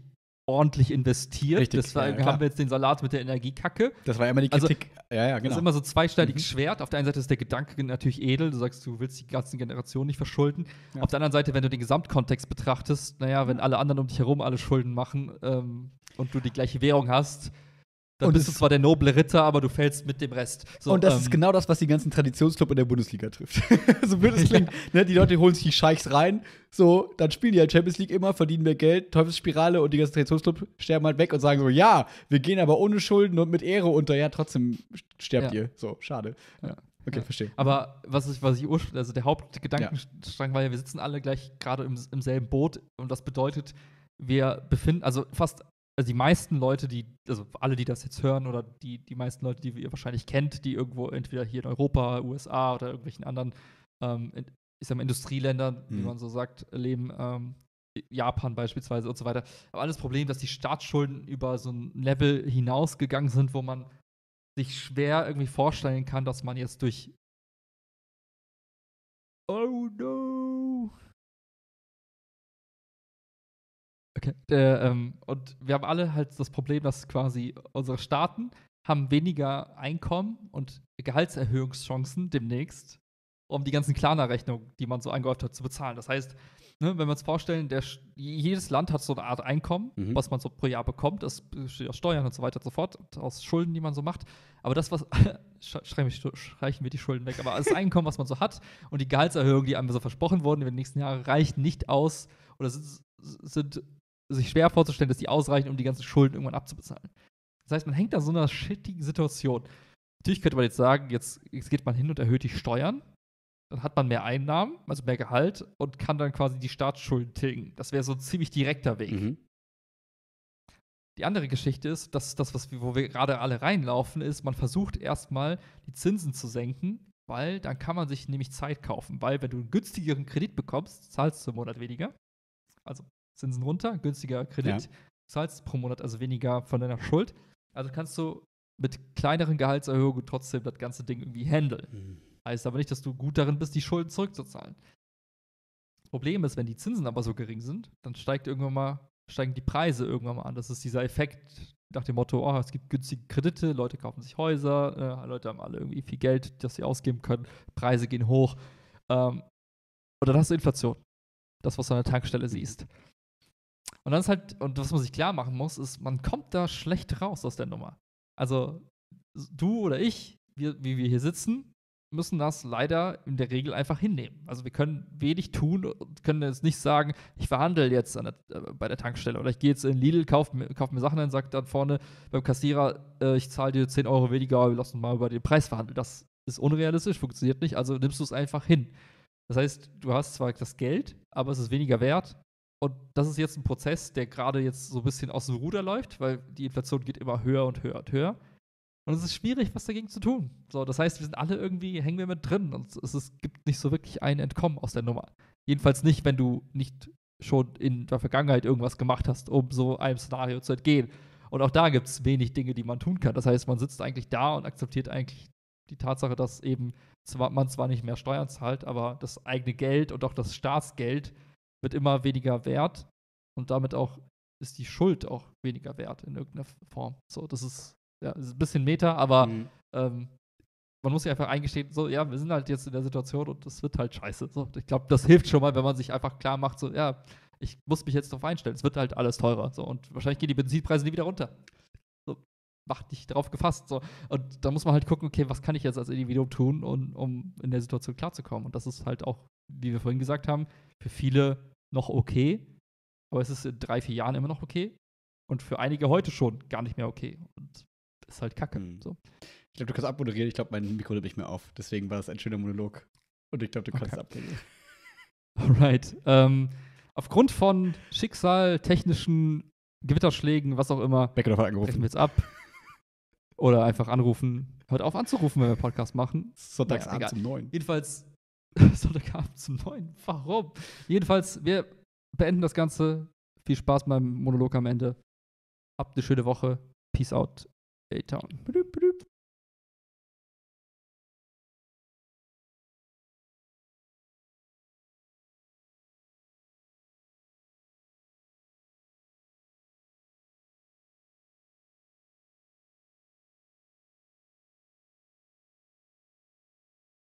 ordentlich investiert. Richtig, das ja, haben wir jetzt den Salat mit der Energiekacke. Das war ja immer die also, Kritik. Also, ja, ja, genau. Das ist immer so zweischneidiges mhm. Schwert. Auf der einen Seite ist der Gedanke natürlich edel. Du sagst, du willst die ganzen Generationen nicht verschulden. Ja. Auf der anderen Seite, wenn du den Gesamtkontext betrachtest, naja, wenn alle anderen um dich herum alle Schulden machen ähm, und du die gleiche Währung hast, dann und bist du zwar der noble Ritter, aber du fällst mit dem Rest. So, und das ähm, ist genau das, was die ganzen Traditionsclub in der Bundesliga trifft. so blöd es klingt. Ja. Ne? Die Leute holen sich die Scheichs rein, so, dann spielen die halt Champions League immer, verdienen mehr Geld, Teufelsspirale und die ganzen Traditionsclubs sterben halt weg und sagen so, ja, wir gehen aber ohne Schulden und mit Ehre unter, ja, trotzdem sterbt ja. ihr. So, schade. Ja. Okay, verstehe. Aber was ich, was ich ursprünglich, also der Hauptgedankenstrang war ja, wir sitzen alle gleich gerade im, im selben Boot und das bedeutet, wir befinden, also fast also die meisten Leute, die, also alle, die das jetzt hören oder die, die meisten Leute, die ihr wahrscheinlich kennt, die irgendwo entweder hier in Europa, USA oder irgendwelchen anderen, ähm, in, ich sag mal, Industrieländern, mhm. wie man so sagt, leben, ähm, Japan beispielsweise und so weiter. Aber alles Problem, dass die Staatsschulden über so ein Level hinausgegangen sind, wo man sich schwer irgendwie vorstellen kann, dass man jetzt durch Oh no! Okay. Der, ähm, und wir haben alle halt das Problem, dass quasi unsere Staaten haben weniger Einkommen und Gehaltserhöhungschancen demnächst, um die ganzen Klarna-Rechnungen, die man so angehäuft hat, zu bezahlen. Das heißt, ne, wenn wir uns vorstellen, der, jedes Land hat so eine Art Einkommen, mhm. was man so pro Jahr bekommt, das besteht aus Steuern und so weiter und so fort, aus Schulden, die man so macht. Aber das, was, streichen wir die Schulden weg, aber das Einkommen, was man so hat und die Gehaltserhöhungen, die einem so versprochen wurden, in den nächsten Jahren, reichen nicht aus oder sind, sind sich schwer vorzustellen, dass die ausreichen, um die ganzen Schulden irgendwann abzubezahlen. Das heißt, man hängt da so einer shittigen Situation. Natürlich könnte man jetzt sagen, jetzt, jetzt geht man hin und erhöht die Steuern, dann hat man mehr Einnahmen, also mehr Gehalt und kann dann quasi die Staatsschulden tilgen. Das wäre so ein ziemlich direkter Weg. Mhm. Die andere Geschichte ist, dass das, was wir, wo wir gerade alle reinlaufen, ist, man versucht erstmal die Zinsen zu senken, weil dann kann man sich nämlich Zeit kaufen. Weil wenn du einen günstigeren Kredit bekommst, zahlst du im Monat weniger. Also Zinsen runter, günstiger Kredit, ja. zahlst pro Monat also weniger von deiner Schuld. Also kannst du mit kleineren Gehaltserhöhungen trotzdem das ganze Ding irgendwie handeln. Mhm. Heißt aber nicht, dass du gut darin bist, die Schulden zurückzuzahlen. Problem ist, wenn die Zinsen aber so gering sind, dann steigt irgendwann mal, steigen die Preise irgendwann mal an. Das ist dieser Effekt nach dem Motto, oh, es gibt günstige Kredite, Leute kaufen sich Häuser, äh, Leute haben alle irgendwie viel Geld, das sie ausgeben können, Preise gehen hoch. Ähm, oder das ist Inflation. Das, was du an der Tankstelle mhm. siehst. Und dann ist halt, und was man sich klar machen muss, ist, man kommt da schlecht raus aus der Nummer. Also du oder ich, wir, wie wir hier sitzen, müssen das leider in der Regel einfach hinnehmen. Also wir können wenig tun und können jetzt nicht sagen, ich verhandle jetzt der, äh, bei der Tankstelle oder ich gehe jetzt in Lidl, kaufe kauf mir Sachen ein, sage dann vorne beim Kassierer, äh, ich zahle dir 10 Euro weniger, wir lassen mal über den Preis verhandeln. Das ist unrealistisch, funktioniert nicht, also nimmst du es einfach hin. Das heißt, du hast zwar das Geld, aber es ist weniger wert und das ist jetzt ein Prozess, der gerade jetzt so ein bisschen aus dem Ruder läuft, weil die Inflation geht immer höher und höher und höher. Und es ist schwierig, was dagegen zu tun. So, das heißt, wir sind alle irgendwie, hängen wir mit drin und es, ist, gibt nicht so wirklich ein Entkommen aus der Nummer. Jedenfalls nicht, wenn du nicht schon in der Vergangenheit irgendwas gemacht hast, um so einem Szenario zu entgehen. Und auch da gibt es wenig Dinge, die man tun kann. Das heißt, man sitzt eigentlich da und akzeptiert eigentlich die Tatsache, dass eben zwar, man zwar nicht mehr Steuern zahlt, aber das eigene Geld und auch das Staatsgeld wird immer weniger wert und damit auch ist die Schuld auch weniger wert in irgendeiner Form. So, das ist, ja, ist ein bisschen Meta, aber mhm. ähm, man muss sich einfach eingestehen, so, ja, wir sind halt jetzt in der Situation und das wird halt scheiße. So, ich glaube, das hilft schon mal, wenn man sich einfach klar macht, so, ja, ich muss mich jetzt darauf einstellen, es wird halt alles teurer. So, und wahrscheinlich gehen die Benzinpreise nie wieder runter mach dich drauf gefasst. So. Und da muss man halt gucken, okay, was kann ich jetzt als Individuum tun, um, um in der Situation klarzukommen. Und das ist halt auch, wie wir vorhin gesagt haben, für viele noch okay, aber es ist in drei, vier Jahren immer noch okay. Und für einige heute schon gar nicht mehr okay. Und das ist halt Kacke. Mhm. So. Ich glaube, du kannst abmoderieren. Ich glaube, mein Mikro nimmt nicht mehr auf. Deswegen war das ein schöner Monolog. Und ich glaube, du kannst okay. abmoderieren. Alright. Ähm, aufgrund von Schicksal, technischen Gewitterschlägen, was auch immer. Beckendorf Brechen wir jetzt ab. Oder einfach anrufen. Hört auf anzurufen, wenn wir Podcast machen. Sonntagsabend naja, zum Neun. Jedenfalls, Sonntagabend zum Neun. Warum? Jedenfalls, wir beenden das Ganze. Viel Spaß beim Monolog am Ende. Habt eine schöne Woche. Peace out. A-Town.